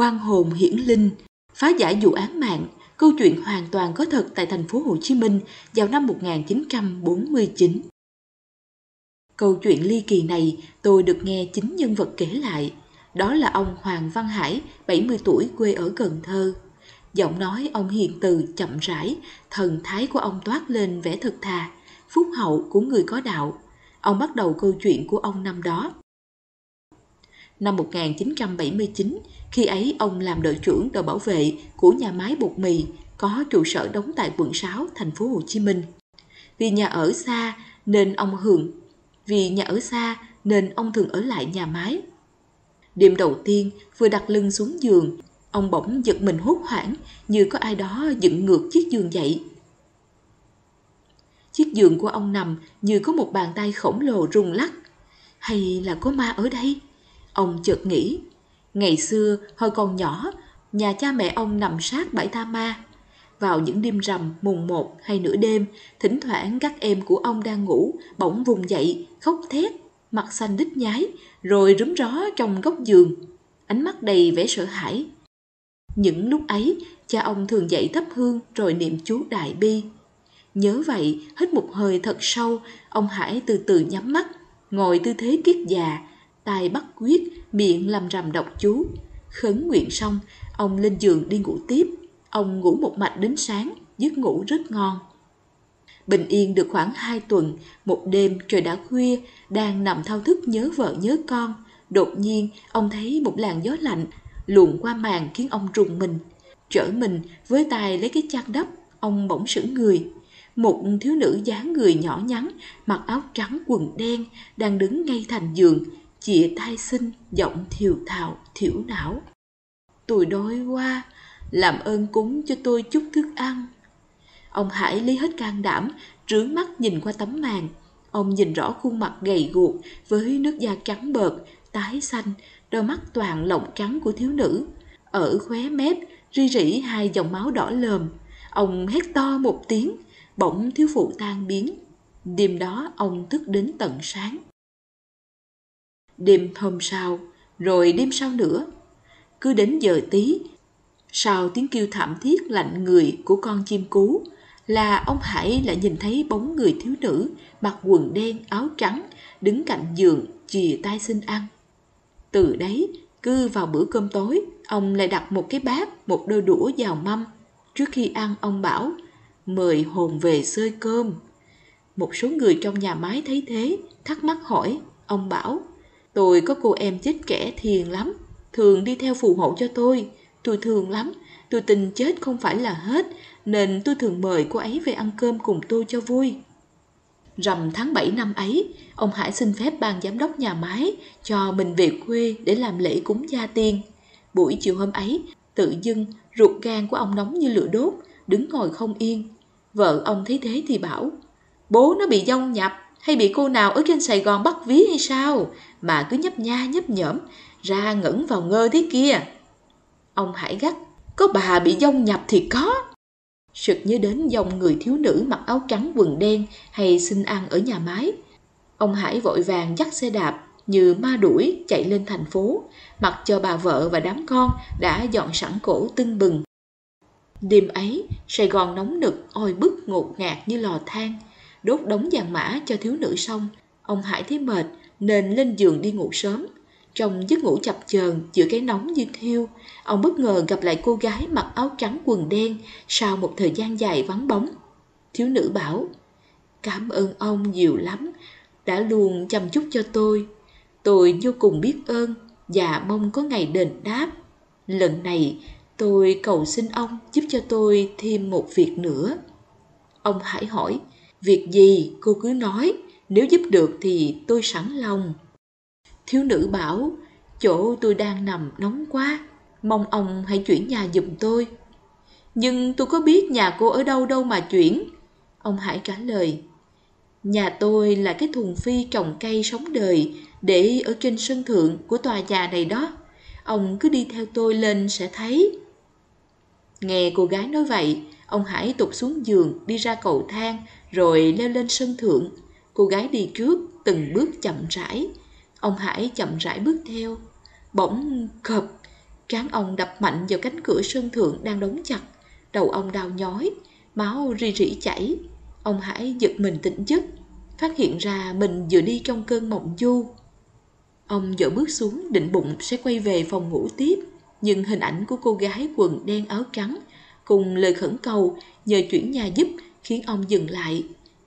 quan hồn hiển linh, phá giải vụ án mạng, câu chuyện hoàn toàn có thật tại thành phố Hồ Chí Minh vào năm 1949. Câu chuyện ly kỳ này tôi được nghe chính nhân vật kể lại, đó là ông Hoàng Văn Hải, 70 tuổi quê ở Cần Thơ. Giọng nói ông hiền từ chậm rãi, thần thái của ông toát lên vẻ thật thà, phúc hậu của người có đạo. Ông bắt đầu câu chuyện của ông năm đó năm 1979, khi ấy ông làm đội trưởng đội bảo vệ của nhà máy bột mì có trụ sở đóng tại quận 6, thành phố Hồ Chí Minh. Vì nhà ở xa nên ông hưởng, vì nhà ở xa nên ông thường ở lại nhà máy. Đêm đầu tiên, vừa đặt lưng xuống giường, ông bỗng giật mình hốt hoảng như có ai đó dựng ngược chiếc giường dậy. Chiếc giường của ông nằm như có một bàn tay khổng lồ rung lắc. Hay là có ma ở đây? Ông chợt nghĩ, ngày xưa hồi còn nhỏ, nhà cha mẹ ông nằm sát bãi tha ma. Vào những đêm rằm mùng một hay nửa đêm, thỉnh thoảng các em của ông đang ngủ, bỗng vùng dậy, khóc thét, mặt xanh đít nhái, rồi rúm ró trong góc giường, ánh mắt đầy vẻ sợ hãi. Những lúc ấy, cha ông thường dậy thắp hương rồi niệm chú đại bi. Nhớ vậy, hít một hơi thật sâu, ông Hải từ từ nhắm mắt, ngồi tư thế kiết già, tay bắt quyết, miệng làm rằm độc chú. Khấn nguyện xong, ông lên giường đi ngủ tiếp. Ông ngủ một mạch đến sáng, giấc ngủ rất ngon. Bình yên được khoảng 2 tuần, một đêm trời đã khuya, đang nằm thao thức nhớ vợ nhớ con. Đột nhiên, ông thấy một làn gió lạnh luồn qua màn khiến ông rùng mình. Chở mình với tay lấy cái chăn đắp, ông bỗng sững người. Một thiếu nữ dáng người nhỏ nhắn, mặc áo trắng quần đen, đang đứng ngay thành giường, chĩa tay xin giọng thiều thào thiểu não tôi đói quá làm ơn cúng cho tôi chút thức ăn ông hải lấy hết can đảm trướng mắt nhìn qua tấm màn ông nhìn rõ khuôn mặt gầy guộc với nước da trắng bợt tái xanh đôi mắt toàn lộng trắng của thiếu nữ ở khóe mép ri rỉ hai dòng máu đỏ lờm ông hét to một tiếng bỗng thiếu phụ tan biến đêm đó ông thức đến tận sáng đêm hôm sau, rồi đêm sau nữa. Cứ đến giờ tí, sau tiếng kêu thảm thiết lạnh người của con chim cú, là ông Hải lại nhìn thấy bóng người thiếu nữ mặc quần đen áo trắng đứng cạnh giường chìa tay xin ăn. Từ đấy, cứ vào bữa cơm tối, ông lại đặt một cái bát, một đôi đũa vào mâm. Trước khi ăn, ông bảo, mời hồn về xơi cơm. Một số người trong nhà máy thấy thế, thắc mắc hỏi, ông bảo, Tôi có cô em chết kẻ thiền lắm, thường đi theo phù hộ cho tôi. Tôi thương lắm, tôi tình chết không phải là hết, nên tôi thường mời cô ấy về ăn cơm cùng tôi cho vui. Rằm tháng 7 năm ấy, ông Hải xin phép ban giám đốc nhà máy cho mình về quê để làm lễ cúng gia tiên. Buổi chiều hôm ấy, tự dưng ruột gan của ông nóng như lửa đốt, đứng ngồi không yên. Vợ ông thấy thế thì bảo, bố nó bị dông nhập hay bị cô nào ở trên Sài Gòn bắt ví hay sao? mà cứ nhấp nha nhấp nhởm, ra ngẩn vào ngơ thế kia. Ông Hải gắt, có bà bị dông nhập thì có. Sực nhớ đến dòng người thiếu nữ mặc áo trắng quần đen hay xin ăn ở nhà máy. Ông Hải vội vàng dắt xe đạp như ma đuổi chạy lên thành phố, mặc cho bà vợ và đám con đã dọn sẵn cổ tưng bừng. Đêm ấy, Sài Gòn nóng nực, oi bức ngột ngạt như lò than. Đốt đống vàng mã cho thiếu nữ xong, ông Hải thấy mệt, nên lên giường đi ngủ sớm. Trong giấc ngủ chập chờn giữa cái nóng như thiêu, ông bất ngờ gặp lại cô gái mặc áo trắng quần đen sau một thời gian dài vắng bóng. Thiếu nữ bảo, cảm ơn ông nhiều lắm, đã luôn chăm chút cho tôi. Tôi vô cùng biết ơn và mong có ngày đền đáp. Lần này tôi cầu xin ông giúp cho tôi thêm một việc nữa. Ông hãy hỏi, việc gì cô cứ nói, nếu giúp được thì tôi sẵn lòng thiếu nữ bảo chỗ tôi đang nằm nóng quá mong ông hãy chuyển nhà giùm tôi nhưng tôi có biết nhà cô ở đâu đâu mà chuyển ông hải trả lời nhà tôi là cái thùng phi trồng cây sống đời để ở trên sân thượng của tòa nhà này đó ông cứ đi theo tôi lên sẽ thấy nghe cô gái nói vậy ông hải tụt xuống giường đi ra cầu thang rồi leo lên sân thượng cô gái đi trước từng bước chậm rãi ông hải chậm rãi bước theo bỗng khập cán ông đập mạnh vào cánh cửa sân thượng đang đóng chặt đầu ông đau nhói máu ri rỉ chảy ông hải giật mình tỉnh giấc phát hiện ra mình vừa đi trong cơn mộng du ông dội bước xuống định bụng sẽ quay về phòng ngủ tiếp nhưng hình ảnh của cô gái quần đen áo trắng cùng lời khẩn cầu nhờ chuyển nhà giúp khiến ông dừng lại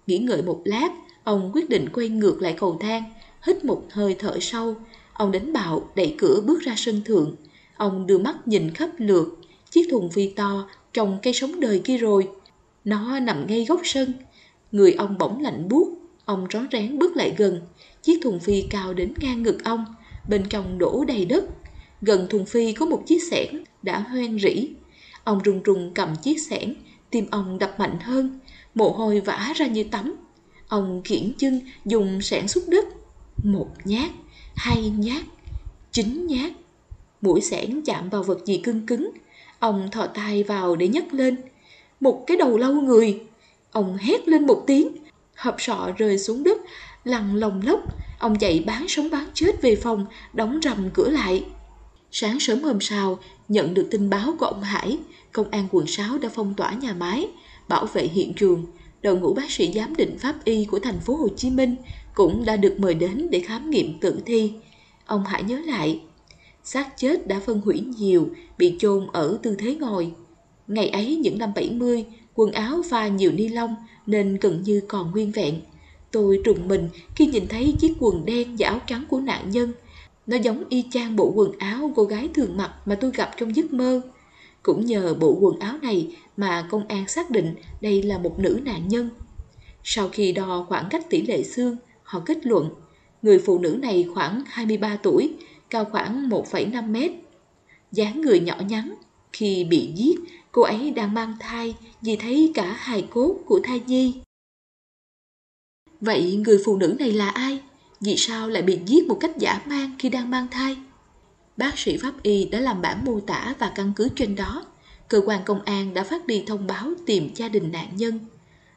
nghỉ ngợi một lát Ông quyết định quay ngược lại cầu thang, hít một hơi thở sâu. Ông đánh bạo, đẩy cửa bước ra sân thượng. Ông đưa mắt nhìn khắp lượt, chiếc thùng phi to trong cây sống đời kia rồi. Nó nằm ngay góc sân. Người ông bỗng lạnh buốt, ông rón rén bước lại gần. Chiếc thùng phi cao đến ngang ngực ông, bên trong đổ đầy đất. Gần thùng phi có một chiếc xẻng đã hoen rỉ. Ông run run cầm chiếc xẻng, tim ông đập mạnh hơn, mồ hôi vã ra như tắm. Ông kiển chân dùng sẻn xúc đất Một nhát, hai nhát, chín nhát Mũi sẻn chạm vào vật gì cưng cứng Ông thò tay vào để nhấc lên Một cái đầu lâu người Ông hét lên một tiếng Hộp sọ rơi xuống đất Lằn lồng lốc Ông chạy bán sống bán chết về phòng Đóng rầm cửa lại Sáng sớm hôm sau Nhận được tin báo của ông Hải Công an quận 6 đã phong tỏa nhà máy Bảo vệ hiện trường đội ngũ bác sĩ giám định pháp y của thành phố Hồ Chí Minh cũng đã được mời đến để khám nghiệm tử thi. Ông Hải nhớ lại, xác chết đã phân hủy nhiều, bị chôn ở tư thế ngồi. Ngày ấy những năm 70, quần áo và nhiều ni lông nên gần như còn nguyên vẹn. Tôi trùng mình khi nhìn thấy chiếc quần đen và áo trắng của nạn nhân. Nó giống y chang bộ quần áo cô gái thường mặc mà tôi gặp trong giấc mơ. Cũng nhờ bộ quần áo này mà công an xác định đây là một nữ nạn nhân. Sau khi đo khoảng cách tỷ lệ xương, họ kết luận người phụ nữ này khoảng 23 tuổi, cao khoảng 1,5 mét. dáng người nhỏ nhắn, khi bị giết, cô ấy đang mang thai vì thấy cả hài cốt của thai nhi. Vậy người phụ nữ này là ai? Vì sao lại bị giết một cách dã man khi đang mang thai? Bác sĩ pháp y đã làm bản mô tả và căn cứ trên đó cơ quan công an đã phát đi thông báo tìm gia đình nạn nhân.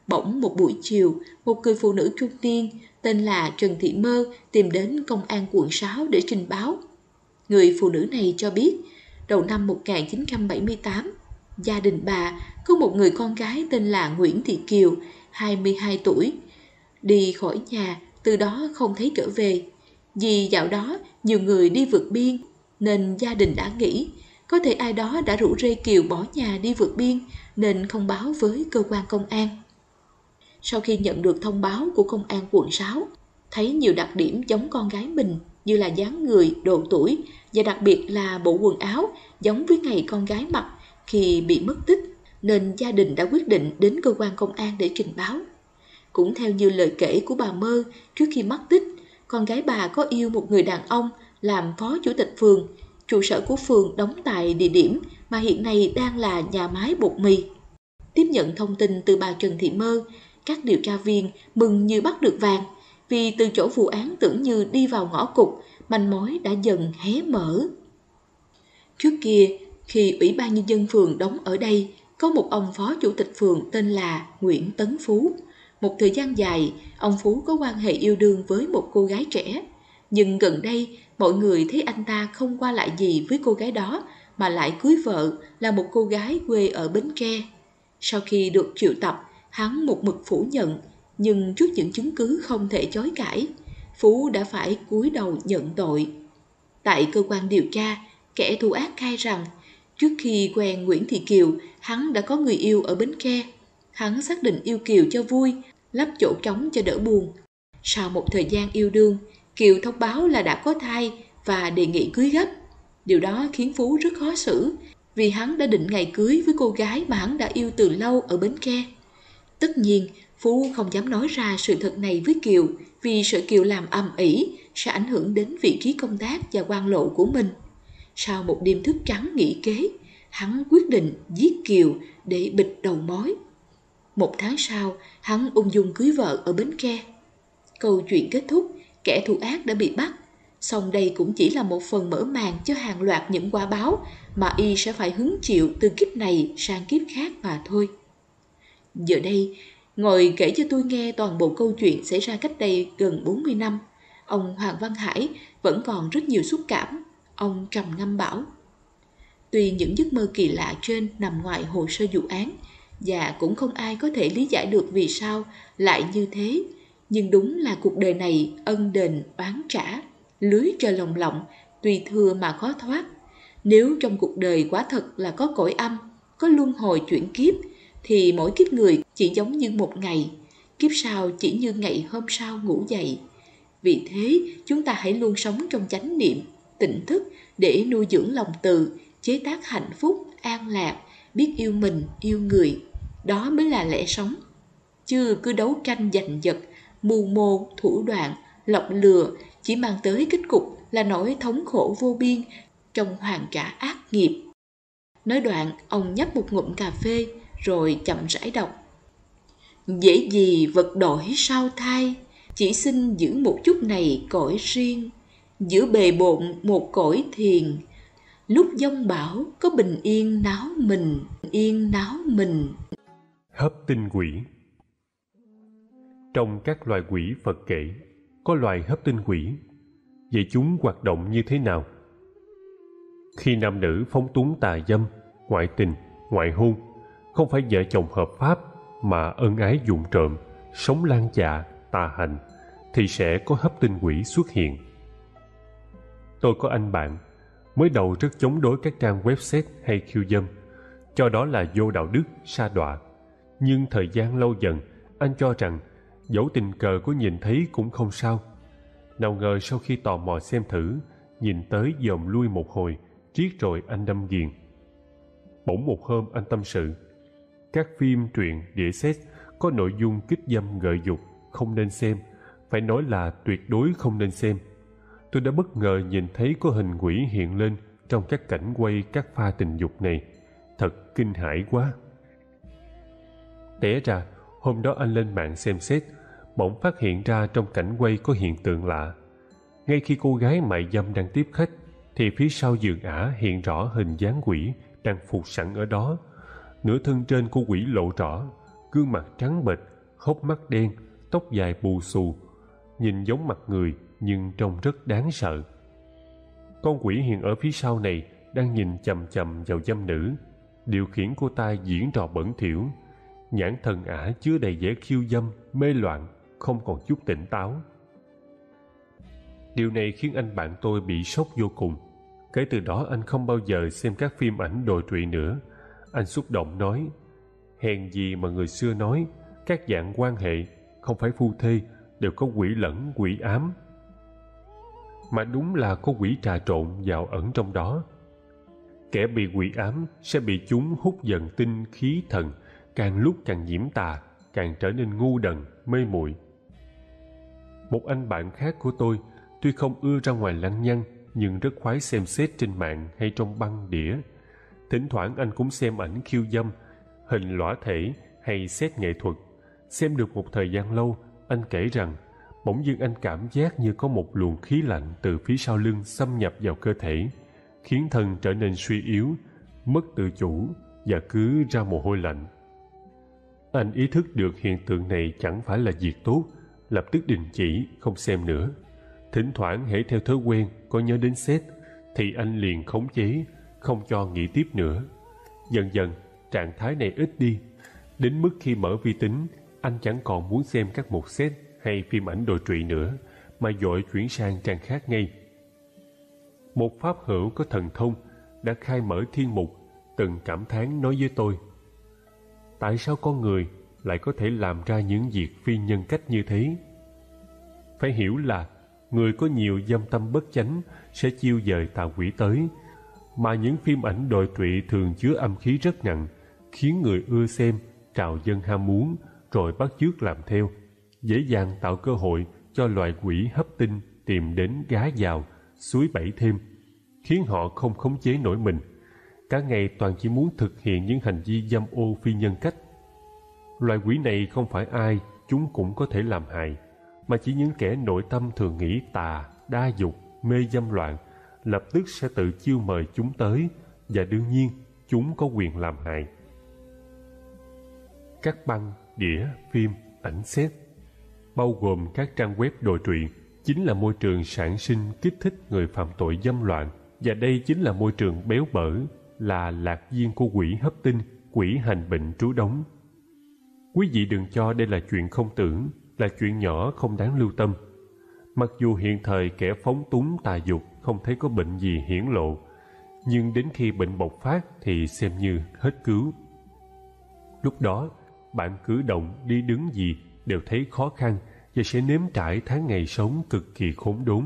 Bỗng một buổi chiều, một người phụ nữ trung niên tên là Trần Thị Mơ tìm đến công an quận 6 để trình báo. Người phụ nữ này cho biết, đầu năm 1978, gia đình bà có một người con gái tên là Nguyễn Thị Kiều, 22 tuổi, đi khỏi nhà, từ đó không thấy trở về. Vì dạo đó nhiều người đi vượt biên, nên gia đình đã nghĩ có thể ai đó đã rủ rê Kiều bỏ nhà đi vượt biên nên không báo với cơ quan công an. Sau khi nhận được thông báo của công an quận 6, thấy nhiều đặc điểm giống con gái mình như là dáng người, độ tuổi và đặc biệt là bộ quần áo giống với ngày con gái mặc khi bị mất tích nên gia đình đã quyết định đến cơ quan công an để trình báo. Cũng theo như lời kể của bà Mơ, trước khi mất tích, con gái bà có yêu một người đàn ông làm phó chủ tịch phường trụ sở của phường đóng tại địa điểm mà hiện nay đang là nhà máy bột mì. Tiếp nhận thông tin từ bà Trần Thị Mơ, các điều tra viên mừng như bắt được vàng vì từ chỗ vụ án tưởng như đi vào ngõ cục, manh mối đã dần hé mở. Trước kia, khi Ủy ban Nhân dân phường đóng ở đây, có một ông phó chủ tịch phường tên là Nguyễn Tấn Phú. Một thời gian dài, ông Phú có quan hệ yêu đương với một cô gái trẻ. Nhưng gần đây, mọi người thấy anh ta không qua lại gì với cô gái đó mà lại cưới vợ là một cô gái quê ở Bến Tre. Sau khi được triệu tập, hắn một mực phủ nhận, nhưng trước những chứng cứ không thể chối cãi, Phú đã phải cúi đầu nhận tội. Tại cơ quan điều tra, kẻ thù ác khai rằng trước khi quen Nguyễn Thị Kiều, hắn đã có người yêu ở Bến Tre. Hắn xác định yêu Kiều cho vui, lắp chỗ trống cho đỡ buồn. Sau một thời gian yêu đương, Kiều thông báo là đã có thai và đề nghị cưới gấp. Điều đó khiến Phú rất khó xử vì hắn đã định ngày cưới với cô gái mà hắn đã yêu từ lâu ở Bến Tre. Tất nhiên, Phú không dám nói ra sự thật này với Kiều vì sợ Kiều làm ầm ĩ sẽ ảnh hưởng đến vị trí công tác và quan lộ của mình. Sau một đêm thức trắng nghĩ kế, hắn quyết định giết Kiều để bịt đầu mối. Một tháng sau, hắn ung dung cưới vợ ở Bến Tre. Câu chuyện kết thúc kẻ thù ác đã bị bắt. Song đây cũng chỉ là một phần mở màn cho hàng loạt những quả báo mà y sẽ phải hứng chịu từ kiếp này sang kiếp khác mà thôi. Giờ đây, ngồi kể cho tôi nghe toàn bộ câu chuyện xảy ra cách đây gần 40 năm. Ông Hoàng Văn Hải vẫn còn rất nhiều xúc cảm. Ông trầm ngâm bảo. Tuy những giấc mơ kỳ lạ trên nằm ngoài hồ sơ vụ án, và cũng không ai có thể lý giải được vì sao lại như thế nhưng đúng là cuộc đời này ân đền oán trả lưới trời lồng lộng tùy thừa mà khó thoát nếu trong cuộc đời quá thật là có cõi âm có luân hồi chuyển kiếp thì mỗi kiếp người chỉ giống như một ngày kiếp sau chỉ như ngày hôm sau ngủ dậy vì thế chúng ta hãy luôn sống trong chánh niệm tỉnh thức để nuôi dưỡng lòng từ chế tác hạnh phúc an lạc biết yêu mình yêu người đó mới là lẽ sống chứ cứ đấu tranh giành giật mù mồ, thủ đoạn, lọc lừa chỉ mang tới kết cục là nỗi thống khổ vô biên trong hoàn cả ác nghiệp. Nói đoạn, ông nhấp một ngụm cà phê rồi chậm rãi đọc. Dễ gì vật đổi sao thai, chỉ xin giữ một chút này cõi riêng, giữ bề bộn một cõi thiền, lúc giông bão có bình yên náo mình, yên náo mình. Hấp tinh quỷ trong các loài quỷ Phật kể, có loài hấp tinh quỷ. Vậy chúng hoạt động như thế nào? Khi nam nữ phóng túng tà dâm, ngoại tình, ngoại hôn, không phải vợ chồng hợp pháp mà ân ái dụng trộm, sống lan dạ, tà hành, thì sẽ có hấp tinh quỷ xuất hiện. Tôi có anh bạn, mới đầu rất chống đối các trang website hay khiêu dâm, cho đó là vô đạo đức, sa đọa. Nhưng thời gian lâu dần, anh cho rằng dẫu tình cờ có nhìn thấy cũng không sao nào ngờ sau khi tò mò xem thử nhìn tới dòm lui một hồi triết rồi anh đâm ghiền bỗng một hôm anh tâm sự các phim truyện đĩa xét có nội dung kích dâm gợi dục không nên xem phải nói là tuyệt đối không nên xem tôi đã bất ngờ nhìn thấy có hình quỷ hiện lên trong các cảnh quay các pha tình dục này thật kinh hãi quá Té ra hôm đó anh lên mạng xem xét bỗng phát hiện ra trong cảnh quay có hiện tượng lạ ngay khi cô gái mại dâm đang tiếp khách thì phía sau giường ả hiện rõ hình dáng quỷ đang phục sẵn ở đó nửa thân trên của quỷ lộ rõ gương mặt trắng bệch hốc mắt đen tóc dài bù xù nhìn giống mặt người nhưng trông rất đáng sợ con quỷ hiện ở phía sau này đang nhìn chằm chằm vào dâm nữ điều khiển cô ta diễn trò bẩn thỉu nhãn thần ả chứa đầy vẻ khiêu dâm mê loạn không còn chút tỉnh táo điều này khiến anh bạn tôi bị sốc vô cùng kể từ đó anh không bao giờ xem các phim ảnh đồi trụy nữa anh xúc động nói hèn gì mà người xưa nói các dạng quan hệ không phải phu thê đều có quỷ lẫn quỷ ám mà đúng là có quỷ trà trộn vào ẩn trong đó kẻ bị quỷ ám sẽ bị chúng hút dần tinh khí thần càng lúc càng nhiễm tà càng trở nên ngu đần mê muội một anh bạn khác của tôi tuy không ưa ra ngoài lăng nhăng nhưng rất khoái xem xét trên mạng hay trong băng đĩa thỉnh thoảng anh cũng xem ảnh khiêu dâm hình lõa thể hay xét nghệ thuật xem được một thời gian lâu anh kể rằng bỗng dưng anh cảm giác như có một luồng khí lạnh từ phía sau lưng xâm nhập vào cơ thể khiến thân trở nên suy yếu mất tự chủ và cứ ra mồ hôi lạnh anh ý thức được hiện tượng này chẳng phải là việc tốt lập tức đình chỉ không xem nữa thỉnh thoảng hễ theo thói quen có nhớ đến xét thì anh liền khống chế không cho nghĩ tiếp nữa dần dần trạng thái này ít đi đến mức khi mở vi tính anh chẳng còn muốn xem các mục xét hay phim ảnh đồi trụy nữa mà dội chuyển sang trang khác ngay một pháp hữu có thần thông đã khai mở thiên mục từng cảm thán nói với tôi tại sao con người lại có thể làm ra những việc phi nhân cách như thế phải hiểu là người có nhiều dâm tâm bất chánh sẽ chiêu dời tà quỷ tới mà những phim ảnh đồi trụy thường chứa âm khí rất nặng khiến người ưa xem trào dân ham muốn rồi bắt chước làm theo dễ dàng tạo cơ hội cho loài quỷ hấp tinh tìm đến gá vào suối bẫy thêm khiến họ không khống chế nổi mình cả ngày toàn chỉ muốn thực hiện những hành vi dâm ô phi nhân cách Loài quỷ này không phải ai chúng cũng có thể làm hại, mà chỉ những kẻ nội tâm thường nghĩ tà, đa dục, mê dâm loạn, lập tức sẽ tự chiêu mời chúng tới và đương nhiên chúng có quyền làm hại. Các băng, đĩa, phim, ảnh xét bao gồm các trang web đồi truyện chính là môi trường sản sinh kích thích người phạm tội dâm loạn và đây chính là môi trường béo bở là lạc viên của quỷ hấp tinh quỷ hành bệnh trú đóng Quý vị đừng cho đây là chuyện không tưởng, là chuyện nhỏ không đáng lưu tâm. Mặc dù hiện thời kẻ phóng túng tà dục không thấy có bệnh gì hiển lộ, nhưng đến khi bệnh bộc phát thì xem như hết cứu. Lúc đó, bạn cử động đi đứng gì đều thấy khó khăn và sẽ nếm trải tháng ngày sống cực kỳ khốn đốn.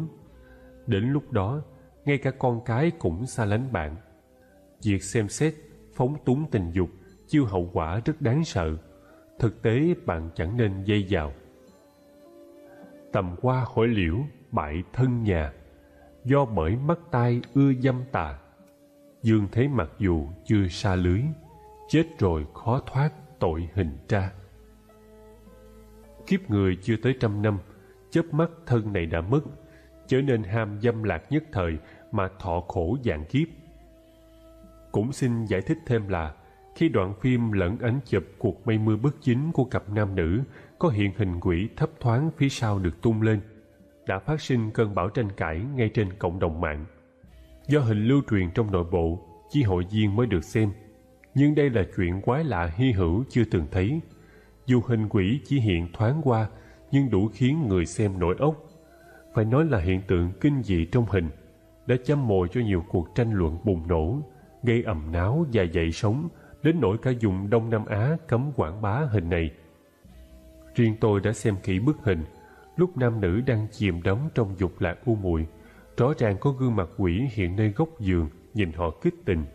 Đến lúc đó, ngay cả con cái cũng xa lánh bạn. Việc xem xét, phóng túng tình dục, chiêu hậu quả rất đáng sợ thực tế bạn chẳng nên dây vào tầm qua khỏi liễu bại thân nhà do bởi mắt tai ưa dâm tà dương thế mặc dù chưa xa lưới chết rồi khó thoát tội hình tra kiếp người chưa tới trăm năm chớp mắt thân này đã mất chớ nên ham dâm lạc nhất thời mà thọ khổ dạng kiếp cũng xin giải thích thêm là khi đoạn phim lẫn ánh chụp cuộc mây mưa bức chính của cặp nam nữ có hiện hình quỷ thấp thoáng phía sau được tung lên đã phát sinh cơn bão tranh cãi ngay trên cộng đồng mạng do hình lưu truyền trong nội bộ chỉ hội viên mới được xem nhưng đây là chuyện quái lạ hy hữu chưa từng thấy dù hình quỷ chỉ hiện thoáng qua nhưng đủ khiến người xem nổi ốc phải nói là hiện tượng kinh dị trong hình đã châm mồi cho nhiều cuộc tranh luận bùng nổ gây ầm náo và dậy sóng đến nỗi cả dùng Đông Nam Á cấm quảng bá hình này. Riêng tôi đã xem kỹ bức hình, lúc nam nữ đang chìm đắm trong dục lạc u muội, rõ ràng có gương mặt quỷ hiện nơi góc giường, nhìn họ kích tình.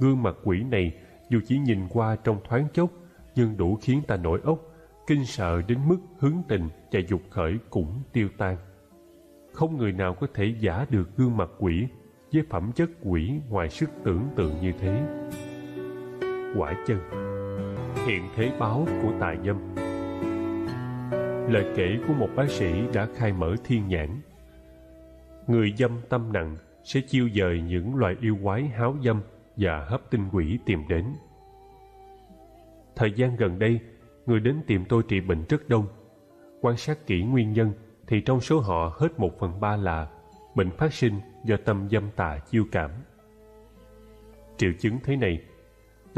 Gương mặt quỷ này dù chỉ nhìn qua trong thoáng chốc, nhưng đủ khiến ta nổi ốc, kinh sợ đến mức hứng tình và dục khởi cũng tiêu tan. Không người nào có thể giả được gương mặt quỷ với phẩm chất quỷ ngoài sức tưởng tượng như thế quả chân hiện thế báo của tà dâm lời kể của một bác sĩ đã khai mở thiên nhãn người dâm tâm nặng sẽ chiêu dời những loài yêu quái háo dâm và hấp tinh quỷ tìm đến thời gian gần đây người đến tìm tôi trị bệnh rất đông quan sát kỹ nguyên nhân thì trong số họ hết một phần ba là bệnh phát sinh do tâm dâm tà chiêu cảm triệu chứng thế này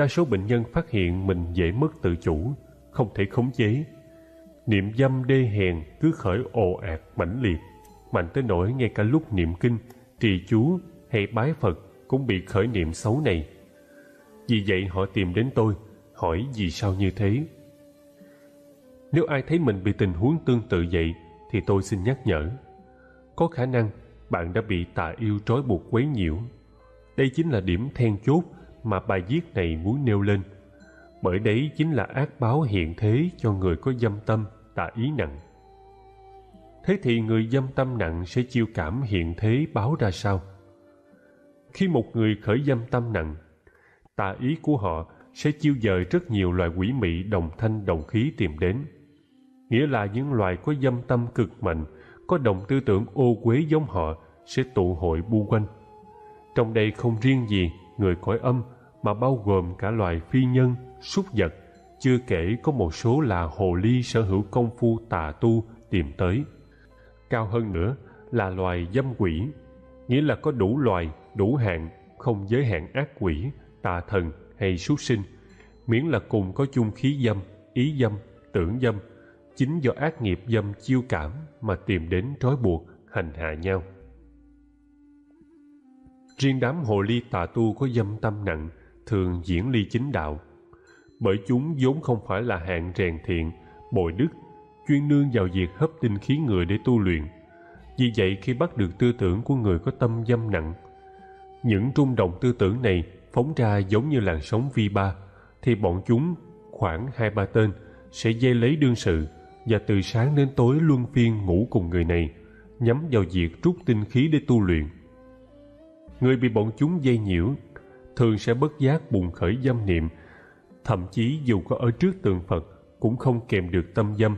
đa số bệnh nhân phát hiện mình dễ mất tự chủ, không thể khống chế. Niệm dâm đê hèn cứ khởi ồ ạt mãnh liệt, mạnh tới nỗi ngay cả lúc niệm kinh, trì chú hay bái Phật cũng bị khởi niệm xấu này. Vì vậy họ tìm đến tôi, hỏi vì sao như thế. Nếu ai thấy mình bị tình huống tương tự vậy thì tôi xin nhắc nhở. Có khả năng bạn đã bị tà yêu trói buộc quấy nhiễu. Đây chính là điểm then chốt mà bài viết này muốn nêu lên bởi đấy chính là ác báo hiện thế cho người có dâm tâm tà ý nặng thế thì người dâm tâm nặng sẽ chiêu cảm hiện thế báo ra sao khi một người khởi dâm tâm nặng tà ý của họ sẽ chiêu dời rất nhiều loài quỷ mị đồng thanh đồng khí tìm đến nghĩa là những loài có dâm tâm cực mạnh có đồng tư tưởng ô quế giống họ sẽ tụ hội bu quanh trong đây không riêng gì người cõi âm mà bao gồm cả loài phi nhân, súc vật, chưa kể có một số là hồ ly sở hữu công phu tà tu tìm tới. Cao hơn nữa là loài dâm quỷ, nghĩa là có đủ loài, đủ hạng, không giới hạn ác quỷ, tà thần hay súc sinh, miễn là cùng có chung khí dâm, ý dâm, tưởng dâm, chính do ác nghiệp dâm chiêu cảm mà tìm đến trói buộc, hành hạ nhau. Riêng đám hồ ly tà tu có dâm tâm nặng, thường diễn ly chính đạo. Bởi chúng vốn không phải là hạng rèn thiện, bồi đức, chuyên nương vào việc hấp tinh khí người để tu luyện. Vì vậy khi bắt được tư tưởng của người có tâm dâm nặng, những trung động tư tưởng này phóng ra giống như làn sóng vi ba, thì bọn chúng khoảng hai ba tên sẽ dây lấy đương sự và từ sáng đến tối luân phiên ngủ cùng người này, nhắm vào việc trút tinh khí để tu luyện người bị bọn chúng dây nhiễu thường sẽ bất giác bùng khởi dâm niệm thậm chí dù có ở trước tượng phật cũng không kèm được tâm dâm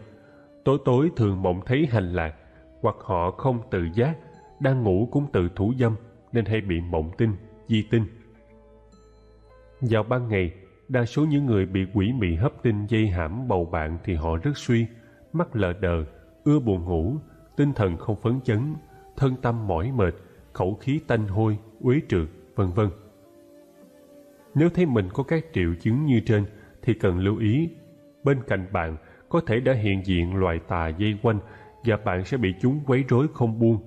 tối tối thường mộng thấy hành lạc hoặc họ không tự giác đang ngủ cũng tự thủ dâm nên hay bị mộng tinh di tinh vào ban ngày đa số những người bị quỷ mị hấp tinh dây hãm bầu bạn thì họ rất suy mắt lờ đờ ưa buồn ngủ tinh thần không phấn chấn thân tâm mỏi mệt khẩu khí tanh hôi uế trượt, vân vân. Nếu thấy mình có các triệu chứng như trên thì cần lưu ý, bên cạnh bạn có thể đã hiện diện loài tà dây quanh và bạn sẽ bị chúng quấy rối không buông.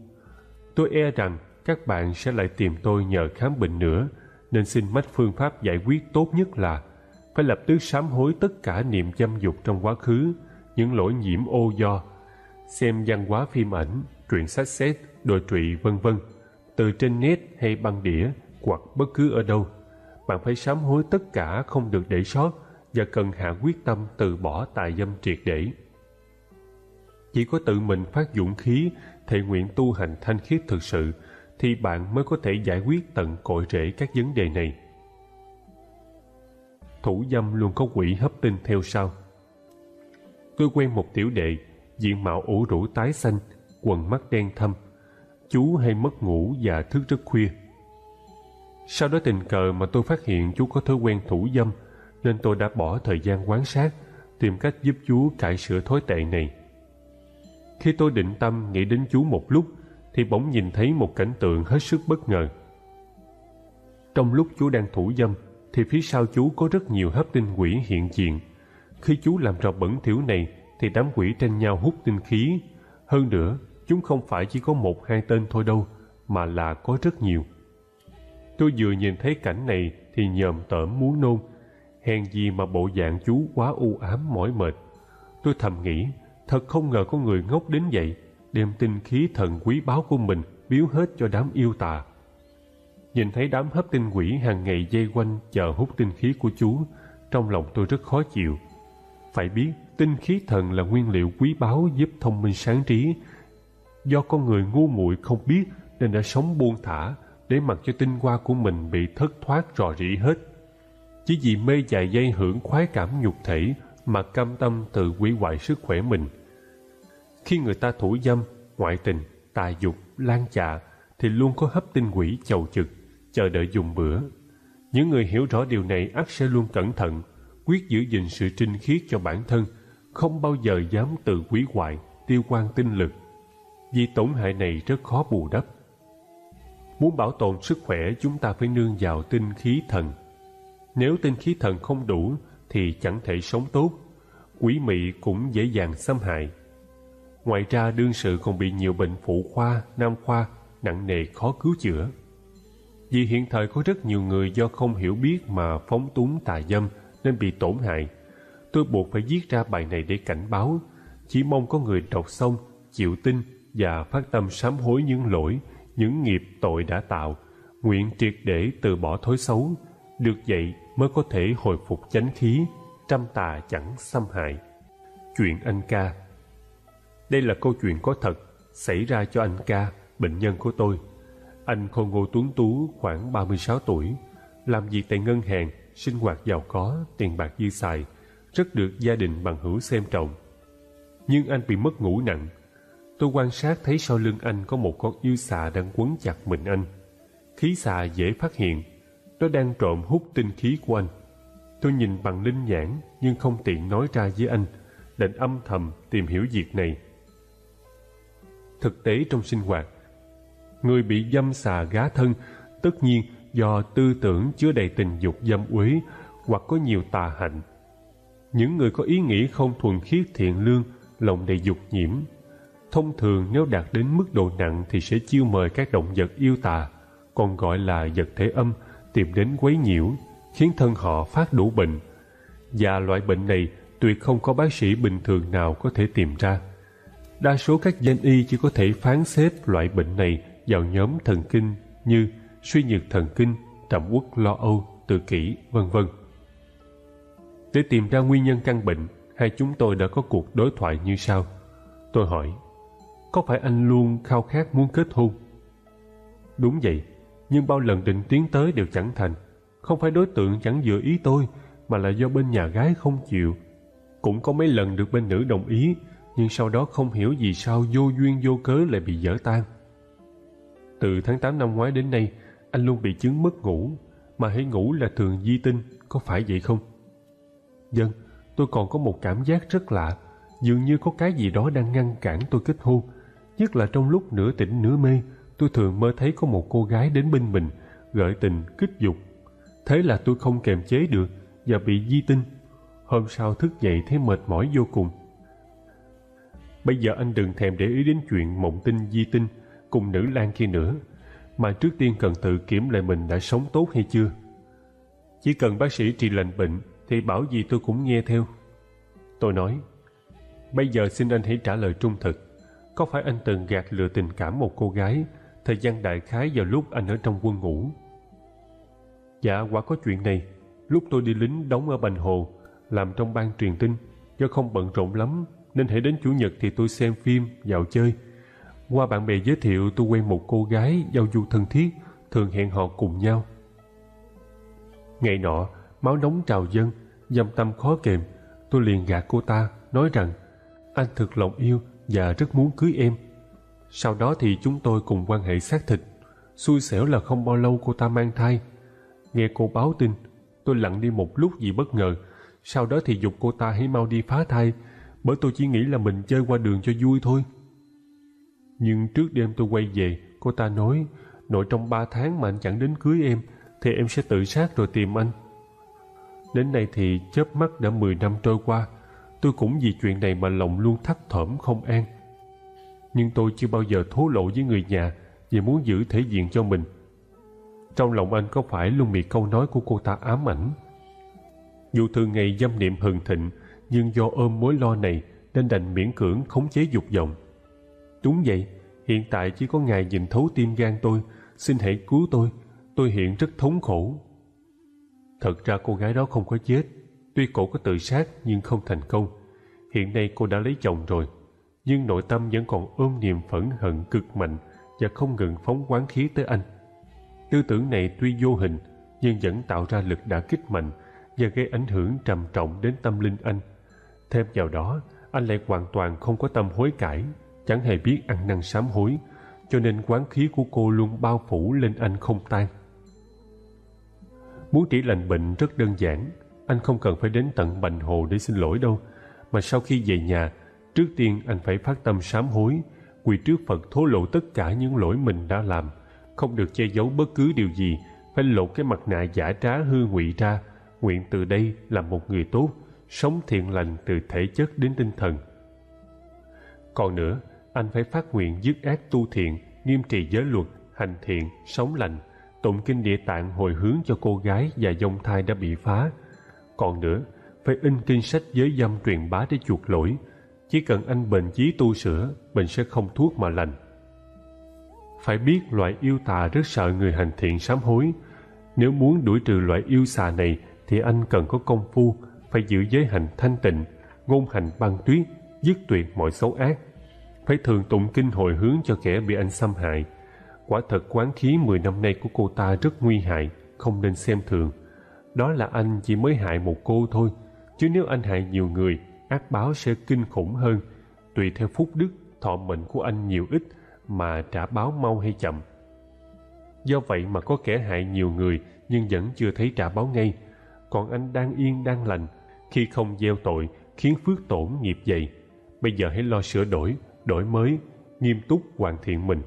Tôi e rằng các bạn sẽ lại tìm tôi nhờ khám bệnh nữa, nên xin mách phương pháp giải quyết tốt nhất là phải lập tức sám hối tất cả niệm dâm dục trong quá khứ, những lỗi nhiễm ô do, xem văn hóa phim ảnh, truyện sách xét, đồi trụy vân vân từ trên net hay băng đĩa hoặc bất cứ ở đâu. Bạn phải sám hối tất cả không được để sót và cần hạ quyết tâm từ bỏ tài dâm triệt để. Chỉ có tự mình phát dũng khí, thể nguyện tu hành thanh khiết thực sự thì bạn mới có thể giải quyết tận cội rễ các vấn đề này. Thủ dâm luôn có quỷ hấp tinh theo sau. Tôi quen một tiểu đệ, diện mạo ủ rũ tái xanh, quần mắt đen thâm, chú hay mất ngủ và thức rất khuya. Sau đó tình cờ mà tôi phát hiện chú có thói quen thủ dâm nên tôi đã bỏ thời gian quan sát tìm cách giúp chú cải sửa thói tệ này. Khi tôi định tâm nghĩ đến chú một lúc thì bỗng nhìn thấy một cảnh tượng hết sức bất ngờ. Trong lúc chú đang thủ dâm thì phía sau chú có rất nhiều hấp tinh quỷ hiện diện. Khi chú làm trò bẩn thỉu này thì đám quỷ tranh nhau hút tinh khí. Hơn nữa, chúng không phải chỉ có một hai tên thôi đâu, mà là có rất nhiều. Tôi vừa nhìn thấy cảnh này thì nhòm tởm muốn nôn, hèn gì mà bộ dạng chú quá u ám mỏi mệt. Tôi thầm nghĩ, thật không ngờ có người ngốc đến vậy, đem tinh khí thần quý báu của mình biếu hết cho đám yêu tà. Nhìn thấy đám hấp tinh quỷ hàng ngày dây quanh chờ hút tinh khí của chú, trong lòng tôi rất khó chịu. Phải biết, tinh khí thần là nguyên liệu quý báu giúp thông minh sáng trí, do con người ngu muội không biết nên đã sống buông thả để mặc cho tinh hoa của mình bị thất thoát rò rỉ hết chỉ vì mê dài dây hưởng khoái cảm nhục thể mà cam tâm tự hủy hoại sức khỏe mình khi người ta thủ dâm ngoại tình tà dục lan chạ thì luôn có hấp tinh quỷ chầu chực chờ đợi dùng bữa những người hiểu rõ điều này ắt sẽ luôn cẩn thận quyết giữ gìn sự trinh khiết cho bản thân không bao giờ dám tự hủy hoại tiêu quan tinh lực vì tổn hại này rất khó bù đắp. Muốn bảo tồn sức khỏe chúng ta phải nương vào tinh khí thần. Nếu tinh khí thần không đủ thì chẳng thể sống tốt, quỷ mị cũng dễ dàng xâm hại. Ngoài ra đương sự còn bị nhiều bệnh phụ khoa, nam khoa, nặng nề khó cứu chữa. Vì hiện thời có rất nhiều người do không hiểu biết mà phóng túng tà dâm nên bị tổn hại. Tôi buộc phải viết ra bài này để cảnh báo, chỉ mong có người đọc xong, chịu tin và phát tâm sám hối những lỗi, những nghiệp tội đã tạo, nguyện triệt để từ bỏ thói xấu, được vậy mới có thể hồi phục chánh khí, trăm tà chẳng xâm hại. Chuyện anh ca Đây là câu chuyện có thật, xảy ra cho anh ca, bệnh nhân của tôi. Anh Khôn Ngô Tuấn Tú khoảng 36 tuổi, làm việc tại ngân hàng, sinh hoạt giàu có, tiền bạc dư xài, rất được gia đình bằng hữu xem trọng. Nhưng anh bị mất ngủ nặng, Tôi quan sát thấy sau lưng anh có một con yêu xà đang quấn chặt mình anh. Khí xà dễ phát hiện, nó đang trộm hút tinh khí của anh. Tôi nhìn bằng linh nhãn nhưng không tiện nói ra với anh, định âm thầm tìm hiểu việc này. Thực tế trong sinh hoạt, người bị dâm xà gá thân tất nhiên do tư tưởng chứa đầy tình dục dâm uế hoặc có nhiều tà hạnh. Những người có ý nghĩ không thuần khiết thiện lương, lòng đầy dục nhiễm Thông thường nếu đạt đến mức độ nặng thì sẽ chiêu mời các động vật yêu tà, còn gọi là vật thể âm, tìm đến quấy nhiễu, khiến thân họ phát đủ bệnh. Và loại bệnh này tuyệt không có bác sĩ bình thường nào có thể tìm ra. Đa số các danh y chỉ có thể phán xếp loại bệnh này vào nhóm thần kinh như suy nhược thần kinh, trầm uất lo âu, tự kỷ, vân vân. Để tìm ra nguyên nhân căn bệnh, hai chúng tôi đã có cuộc đối thoại như sau. Tôi hỏi: có phải anh luôn khao khát muốn kết hôn? Đúng vậy, nhưng bao lần định tiến tới đều chẳng thành. Không phải đối tượng chẳng vừa ý tôi, mà là do bên nhà gái không chịu. Cũng có mấy lần được bên nữ đồng ý, nhưng sau đó không hiểu vì sao vô duyên vô cớ lại bị dở tan. Từ tháng 8 năm ngoái đến nay, anh luôn bị chứng mất ngủ, mà hãy ngủ là thường di tinh, có phải vậy không? Dân, vâng, tôi còn có một cảm giác rất lạ, dường như có cái gì đó đang ngăn cản tôi kết hôn, Nhất là trong lúc nửa tỉnh nửa mê, tôi thường mơ thấy có một cô gái đến bên mình, gợi tình, kích dục. Thế là tôi không kềm chế được và bị di tinh. Hôm sau thức dậy thấy mệt mỏi vô cùng. Bây giờ anh đừng thèm để ý đến chuyện mộng tinh di tinh cùng nữ lang kia nữa, mà trước tiên cần tự kiểm lại mình đã sống tốt hay chưa. Chỉ cần bác sĩ trị lành bệnh thì bảo gì tôi cũng nghe theo. Tôi nói, bây giờ xin anh hãy trả lời trung thực có phải anh từng gạt lừa tình cảm một cô gái thời gian đại khái vào lúc anh ở trong quân ngũ dạ quả có chuyện này lúc tôi đi lính đóng ở bành hồ làm trong ban truyền tin do không bận rộn lắm nên hãy đến chủ nhật thì tôi xem phim dạo chơi qua bạn bè giới thiệu tôi quen một cô gái giao du thân thiết thường hẹn hò cùng nhau ngày nọ máu nóng trào dâng, dâm tâm khó kềm tôi liền gạt cô ta nói rằng anh thực lòng yêu và rất muốn cưới em. Sau đó thì chúng tôi cùng quan hệ xác thịt. Xui xẻo là không bao lâu cô ta mang thai. Nghe cô báo tin, tôi lặng đi một lúc vì bất ngờ. Sau đó thì dục cô ta hãy mau đi phá thai, bởi tôi chỉ nghĩ là mình chơi qua đường cho vui thôi. Nhưng trước đêm tôi quay về, cô ta nói, nội trong ba tháng mà anh chẳng đến cưới em, thì em sẽ tự sát rồi tìm anh. Đến nay thì chớp mắt đã 10 năm trôi qua, tôi cũng vì chuyện này mà lòng luôn thắt thỏm không an. Nhưng tôi chưa bao giờ thố lộ với người nhà vì muốn giữ thể diện cho mình. Trong lòng anh có phải luôn bị câu nói của cô ta ám ảnh? Dù thường ngày dâm niệm hừng thịnh, nhưng do ôm mối lo này nên đành miễn cưỡng khống chế dục vọng. Đúng vậy, hiện tại chỉ có ngài nhìn thấu tim gan tôi, xin hãy cứu tôi, tôi hiện rất thống khổ. Thật ra cô gái đó không có chết, Tuy cổ có tự sát nhưng không thành công. Hiện nay cô đã lấy chồng rồi, nhưng nội tâm vẫn còn ôm niềm phẫn hận cực mạnh và không ngừng phóng quán khí tới anh. Tư tưởng này tuy vô hình nhưng vẫn tạo ra lực đã kích mạnh và gây ảnh hưởng trầm trọng đến tâm linh anh. Thêm vào đó, anh lại hoàn toàn không có tâm hối cải, chẳng hề biết ăn năn sám hối, cho nên quán khí của cô luôn bao phủ lên anh không tan. Muốn trị lành bệnh rất đơn giản, anh không cần phải đến tận Bành Hồ để xin lỗi đâu, mà sau khi về nhà, trước tiên anh phải phát tâm sám hối, quỳ trước Phật thố lộ tất cả những lỗi mình đã làm, không được che giấu bất cứ điều gì, phải lột cái mặt nạ giả trá hư ngụy ra, nguyện từ đây là một người tốt, sống thiện lành từ thể chất đến tinh thần. Còn nữa, anh phải phát nguyện dứt ác tu thiện, nghiêm trì giới luật, hành thiện, sống lành, tụng kinh địa tạng hồi hướng cho cô gái và dông thai đã bị phá, còn nữa, phải in kinh sách giới dâm truyền bá để chuộc lỗi. Chỉ cần anh bệnh chí tu sửa, mình sẽ không thuốc mà lành. Phải biết loại yêu tà rất sợ người hành thiện sám hối. Nếu muốn đuổi trừ loại yêu xà này thì anh cần có công phu, phải giữ giới hành thanh tịnh, ngôn hành băng tuyết, dứt tuyệt mọi xấu ác. Phải thường tụng kinh hồi hướng cho kẻ bị anh xâm hại. Quả thật quán khí 10 năm nay của cô ta rất nguy hại, không nên xem thường đó là anh chỉ mới hại một cô thôi chứ nếu anh hại nhiều người ác báo sẽ kinh khủng hơn tùy theo phúc đức thọ mệnh của anh nhiều ít mà trả báo mau hay chậm do vậy mà có kẻ hại nhiều người nhưng vẫn chưa thấy trả báo ngay còn anh đang yên đang lành khi không gieo tội khiến phước tổn nghiệp dày bây giờ hãy lo sửa đổi đổi mới nghiêm túc hoàn thiện mình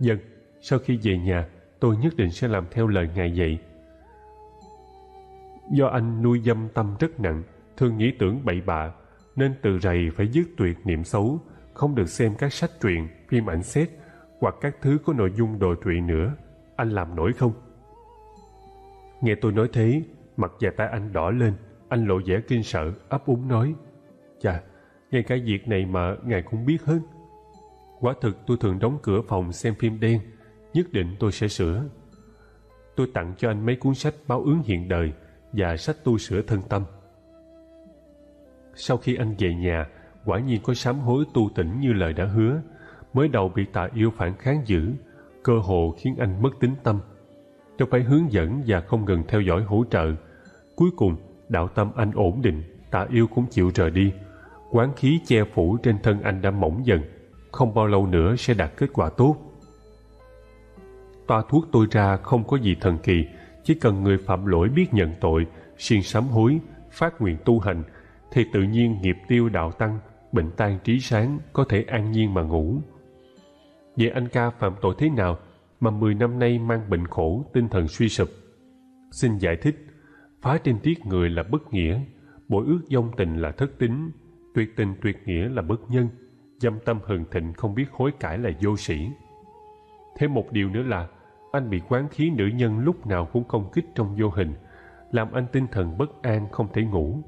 dân sau khi về nhà tôi nhất định sẽ làm theo lời ngài dạy Do anh nuôi dâm tâm rất nặng, thường nghĩ tưởng bậy bạ, nên từ rầy phải dứt tuyệt niệm xấu, không được xem các sách truyện, phim ảnh xét hoặc các thứ có nội dung đồ trụy nữa. Anh làm nổi không? Nghe tôi nói thế, mặt và tay anh đỏ lên, anh lộ vẻ kinh sợ, ấp úng nói. Chà, ngay cả việc này mà ngài cũng biết hơn. Quả thực tôi thường đóng cửa phòng xem phim đen, nhất định tôi sẽ sửa. Tôi tặng cho anh mấy cuốn sách báo ứng hiện đời, và sách tu sửa thân tâm. Sau khi anh về nhà, quả nhiên có sám hối tu tỉnh như lời đã hứa, mới đầu bị tà yêu phản kháng dữ, cơ hồ khiến anh mất tính tâm. Cho phải hướng dẫn và không ngừng theo dõi hỗ trợ. Cuối cùng, đạo tâm anh ổn định, tà yêu cũng chịu rời đi. Quán khí che phủ trên thân anh đã mỏng dần, không bao lâu nữa sẽ đạt kết quả tốt. Toa thuốc tôi ra không có gì thần kỳ, chỉ cần người phạm lỗi biết nhận tội siêng sám hối phát nguyện tu hành thì tự nhiên nghiệp tiêu đạo tăng bệnh tan trí sáng có thể an nhiên mà ngủ vậy anh ca phạm tội thế nào mà mười năm nay mang bệnh khổ tinh thần suy sụp xin giải thích phá trên tiết người là bất nghĩa bội ước dông tình là thất tính tuyệt tình tuyệt nghĩa là bất nhân dâm tâm hừng thịnh không biết hối cải là vô sĩ thêm một điều nữa là anh bị quán khí nữ nhân lúc nào cũng công kích trong vô hình làm anh tinh thần bất an không thể ngủ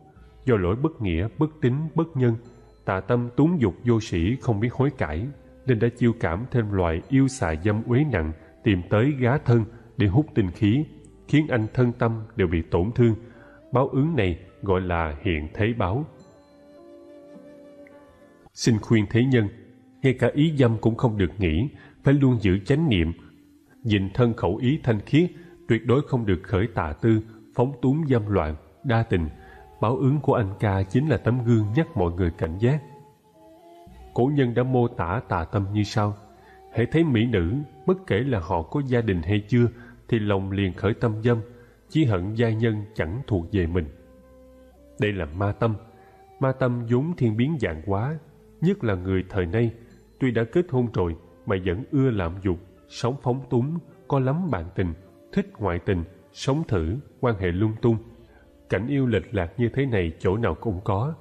do lỗi bất nghĩa bất tín bất nhân tà tâm túng dục vô sĩ không biết hối cải nên đã chiêu cảm thêm loại yêu xà dâm uế nặng tìm tới gá thân để hút tinh khí khiến anh thân tâm đều bị tổn thương báo ứng này gọi là hiện thế báo xin khuyên thế nhân ngay cả ý dâm cũng không được nghĩ phải luôn giữ chánh niệm nhìn thân khẩu ý thanh khiết, tuyệt đối không được khởi tà tư, phóng túng dâm loạn, đa tình. Báo ứng của anh ca chính là tấm gương nhắc mọi người cảnh giác. Cổ nhân đã mô tả tà tâm như sau. Hãy thấy mỹ nữ, bất kể là họ có gia đình hay chưa, thì lòng liền khởi tâm dâm, chỉ hận gia nhân chẳng thuộc về mình. Đây là ma tâm. Ma tâm vốn thiên biến dạng quá, nhất là người thời nay, tuy đã kết hôn rồi mà vẫn ưa lạm dụng sống phóng túng, có lắm bạn tình, thích ngoại tình, sống thử, quan hệ lung tung. Cảnh yêu lệch lạc như thế này chỗ nào cũng có.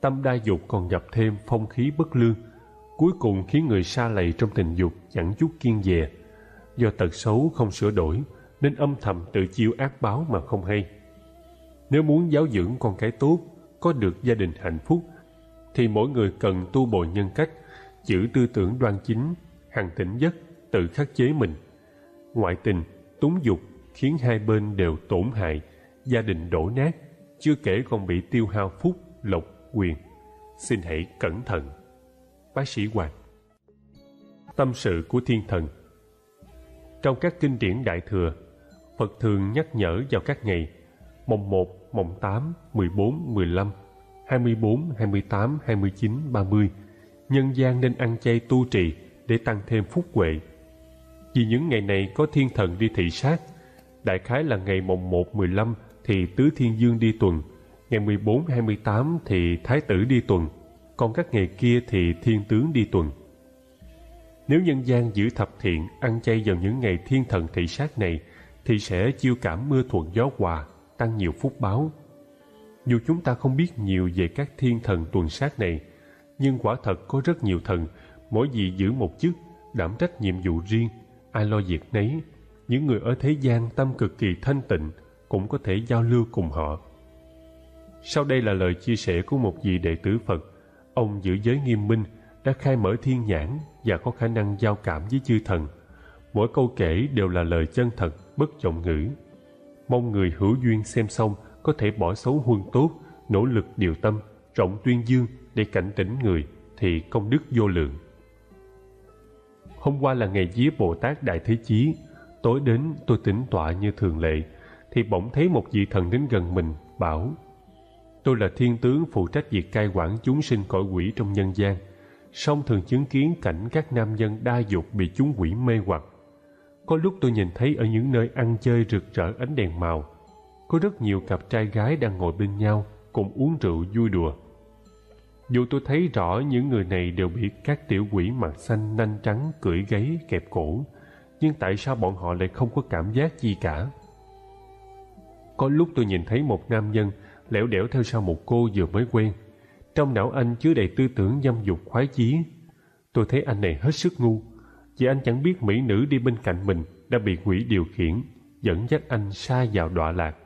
Tâm đa dục còn nhập thêm phong khí bất lương, cuối cùng khiến người xa lầy trong tình dục chẳng chút kiên dè. Do tật xấu không sửa đổi, nên âm thầm tự chiêu ác báo mà không hay. Nếu muốn giáo dưỡng con cái tốt, có được gia đình hạnh phúc, thì mỗi người cần tu bồi nhân cách, giữ tư tưởng đoan chính, hằng tỉnh giấc tự khắc chế mình ngoại tình túng dục khiến hai bên đều tổn hại gia đình đổ nát chưa kể còn bị tiêu hao phúc lộc quyền xin hãy cẩn thận bác sĩ hoàng tâm sự của thiên thần trong các kinh điển đại thừa phật thường nhắc nhở vào các ngày mồng một mồng tám mười mười bốn bốn lăm hai hai mươi mươi tám hai mươi chín ba mươi nhân gian nên ăn chay tu trì để tăng thêm phúc huệ vì những ngày này có thiên thần đi thị sát Đại khái là ngày mùng 1-15 thì Tứ Thiên Dương đi tuần Ngày 14-28 thì Thái tử đi tuần Còn các ngày kia thì Thiên tướng đi tuần Nếu nhân gian giữ thập thiện ăn chay vào những ngày thiên thần thị sát này Thì sẽ chiêu cảm mưa thuận gió hòa, tăng nhiều phúc báo Dù chúng ta không biết nhiều về các thiên thần tuần sát này Nhưng quả thật có rất nhiều thần Mỗi vị giữ một chức, đảm trách nhiệm vụ riêng ai lo việc nấy những người ở thế gian tâm cực kỳ thanh tịnh cũng có thể giao lưu cùng họ sau đây là lời chia sẻ của một vị đệ tử phật ông giữ giới nghiêm minh đã khai mở thiên nhãn và có khả năng giao cảm với chư thần mỗi câu kể đều là lời chân thật bất trọng ngữ mong người hữu duyên xem xong có thể bỏ xấu huân tốt nỗ lực điều tâm rộng tuyên dương để cảnh tỉnh người thì công đức vô lượng Hôm qua là ngày vía Bồ Tát Đại Thế Chí. Tối đến tôi tĩnh tọa như thường lệ, thì bỗng thấy một vị thần đến gần mình, bảo Tôi là thiên tướng phụ trách việc cai quản chúng sinh cõi quỷ trong nhân gian, song thường chứng kiến cảnh các nam nhân đa dục bị chúng quỷ mê hoặc. Có lúc tôi nhìn thấy ở những nơi ăn chơi rực rỡ ánh đèn màu, có rất nhiều cặp trai gái đang ngồi bên nhau cùng uống rượu vui đùa dù tôi thấy rõ những người này đều bị các tiểu quỷ mặt xanh nanh trắng cưỡi gáy kẹp cổ nhưng tại sao bọn họ lại không có cảm giác gì cả có lúc tôi nhìn thấy một nam nhân lẻo đẻo theo sau một cô vừa mới quen trong não anh chứa đầy tư tưởng dâm dục khoái chí tôi thấy anh này hết sức ngu vì anh chẳng biết mỹ nữ đi bên cạnh mình đã bị quỷ điều khiển dẫn dắt anh xa vào đọa lạc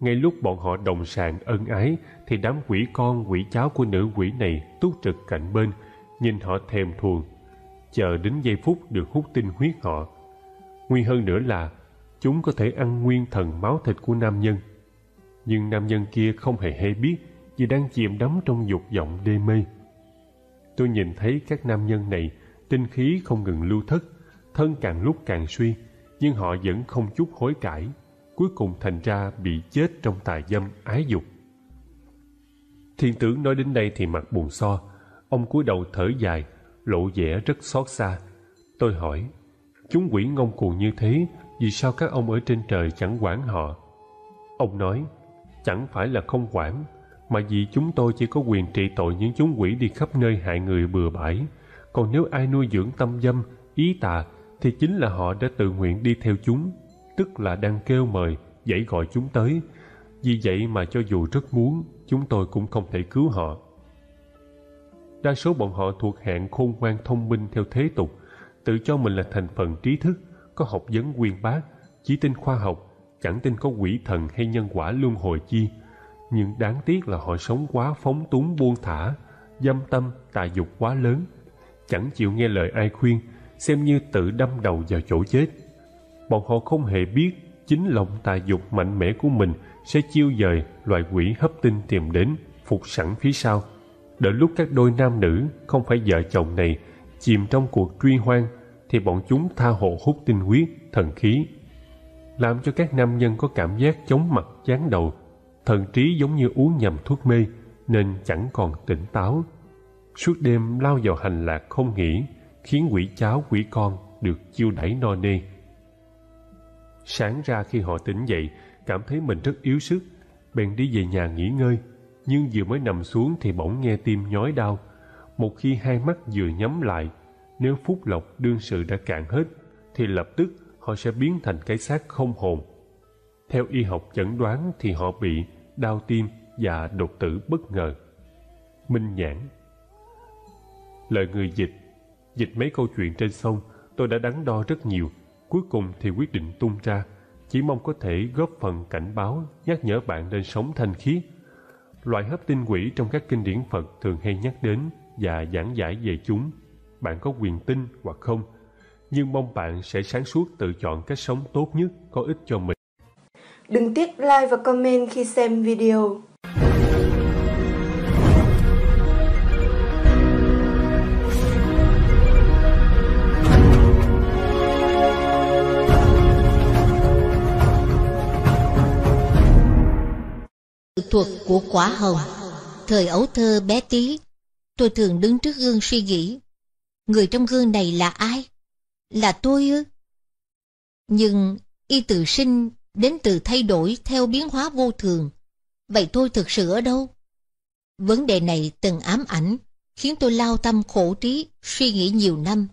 ngay lúc bọn họ đồng sàng ân ái thì đám quỷ con quỷ cháu của nữ quỷ này túc trực cạnh bên, nhìn họ thèm thuồng, chờ đến giây phút được hút tinh huyết họ. Nguy hơn nữa là chúng có thể ăn nguyên thần máu thịt của nam nhân. Nhưng nam nhân kia không hề hay biết vì đang chìm đắm trong dục vọng đê mê. Tôi nhìn thấy các nam nhân này tinh khí không ngừng lưu thất, thân càng lúc càng suy, nhưng họ vẫn không chút hối cải cuối cùng thành ra bị chết trong tài dâm ái dục thiên tướng nói đến đây thì mặt buồn so ông cúi đầu thở dài lộ vẻ rất xót xa tôi hỏi chúng quỷ ngông cuồng như thế vì sao các ông ở trên trời chẳng quản họ ông nói chẳng phải là không quản mà vì chúng tôi chỉ có quyền trị tội những chúng quỷ đi khắp nơi hại người bừa bãi còn nếu ai nuôi dưỡng tâm dâm ý tà thì chính là họ đã tự nguyện đi theo chúng tức là đang kêu mời, dãy gọi chúng tới. Vì vậy mà cho dù rất muốn, chúng tôi cũng không thể cứu họ. Đa số bọn họ thuộc hạng khôn ngoan thông minh theo thế tục, tự cho mình là thành phần trí thức, có học vấn uyên bác, chỉ tin khoa học, chẳng tin có quỷ thần hay nhân quả luân hồi chi. Nhưng đáng tiếc là họ sống quá phóng túng buông thả, dâm tâm, tà dục quá lớn, chẳng chịu nghe lời ai khuyên, xem như tự đâm đầu vào chỗ chết bọn họ không hề biết chính lòng tà dục mạnh mẽ của mình sẽ chiêu dời loại quỷ hấp tinh tìm đến phục sẵn phía sau đợi lúc các đôi nam nữ không phải vợ chồng này chìm trong cuộc truy hoang thì bọn chúng tha hộ hút tinh huyết thần khí làm cho các nam nhân có cảm giác chóng mặt chán đầu thần trí giống như uống nhầm thuốc mê nên chẳng còn tỉnh táo suốt đêm lao vào hành lạc không nghỉ khiến quỷ cháu quỷ con được chiêu đẩy no nê Sáng ra khi họ tỉnh dậy, cảm thấy mình rất yếu sức, bèn đi về nhà nghỉ ngơi. Nhưng vừa mới nằm xuống thì bỗng nghe tim nhói đau. Một khi hai mắt vừa nhắm lại, nếu phúc lộc đương sự đã cạn hết, thì lập tức họ sẽ biến thành cái xác không hồn. Theo y học chẩn đoán thì họ bị đau tim và đột tử bất ngờ. Minh nhãn Lời người dịch Dịch mấy câu chuyện trên sông tôi đã đắn đo rất nhiều cuối cùng thì quyết định tung ra, chỉ mong có thể góp phần cảnh báo, nhắc nhở bạn nên sống thanh khiết. Loại hấp tinh quỷ trong các kinh điển Phật thường hay nhắc đến và giảng giải về chúng. Bạn có quyền tin hoặc không, nhưng mong bạn sẽ sáng suốt tự chọn cách sống tốt nhất có ích cho mình. Đừng tiếc like và comment khi xem video. thuật của quả hồng thời ấu thơ bé tí tôi thường đứng trước gương suy nghĩ người trong gương này là ai là tôi ư nhưng y từ sinh đến từ thay đổi theo biến hóa vô thường vậy tôi thực sự ở đâu vấn đề này từng ám ảnh khiến tôi lao tâm khổ trí suy nghĩ nhiều năm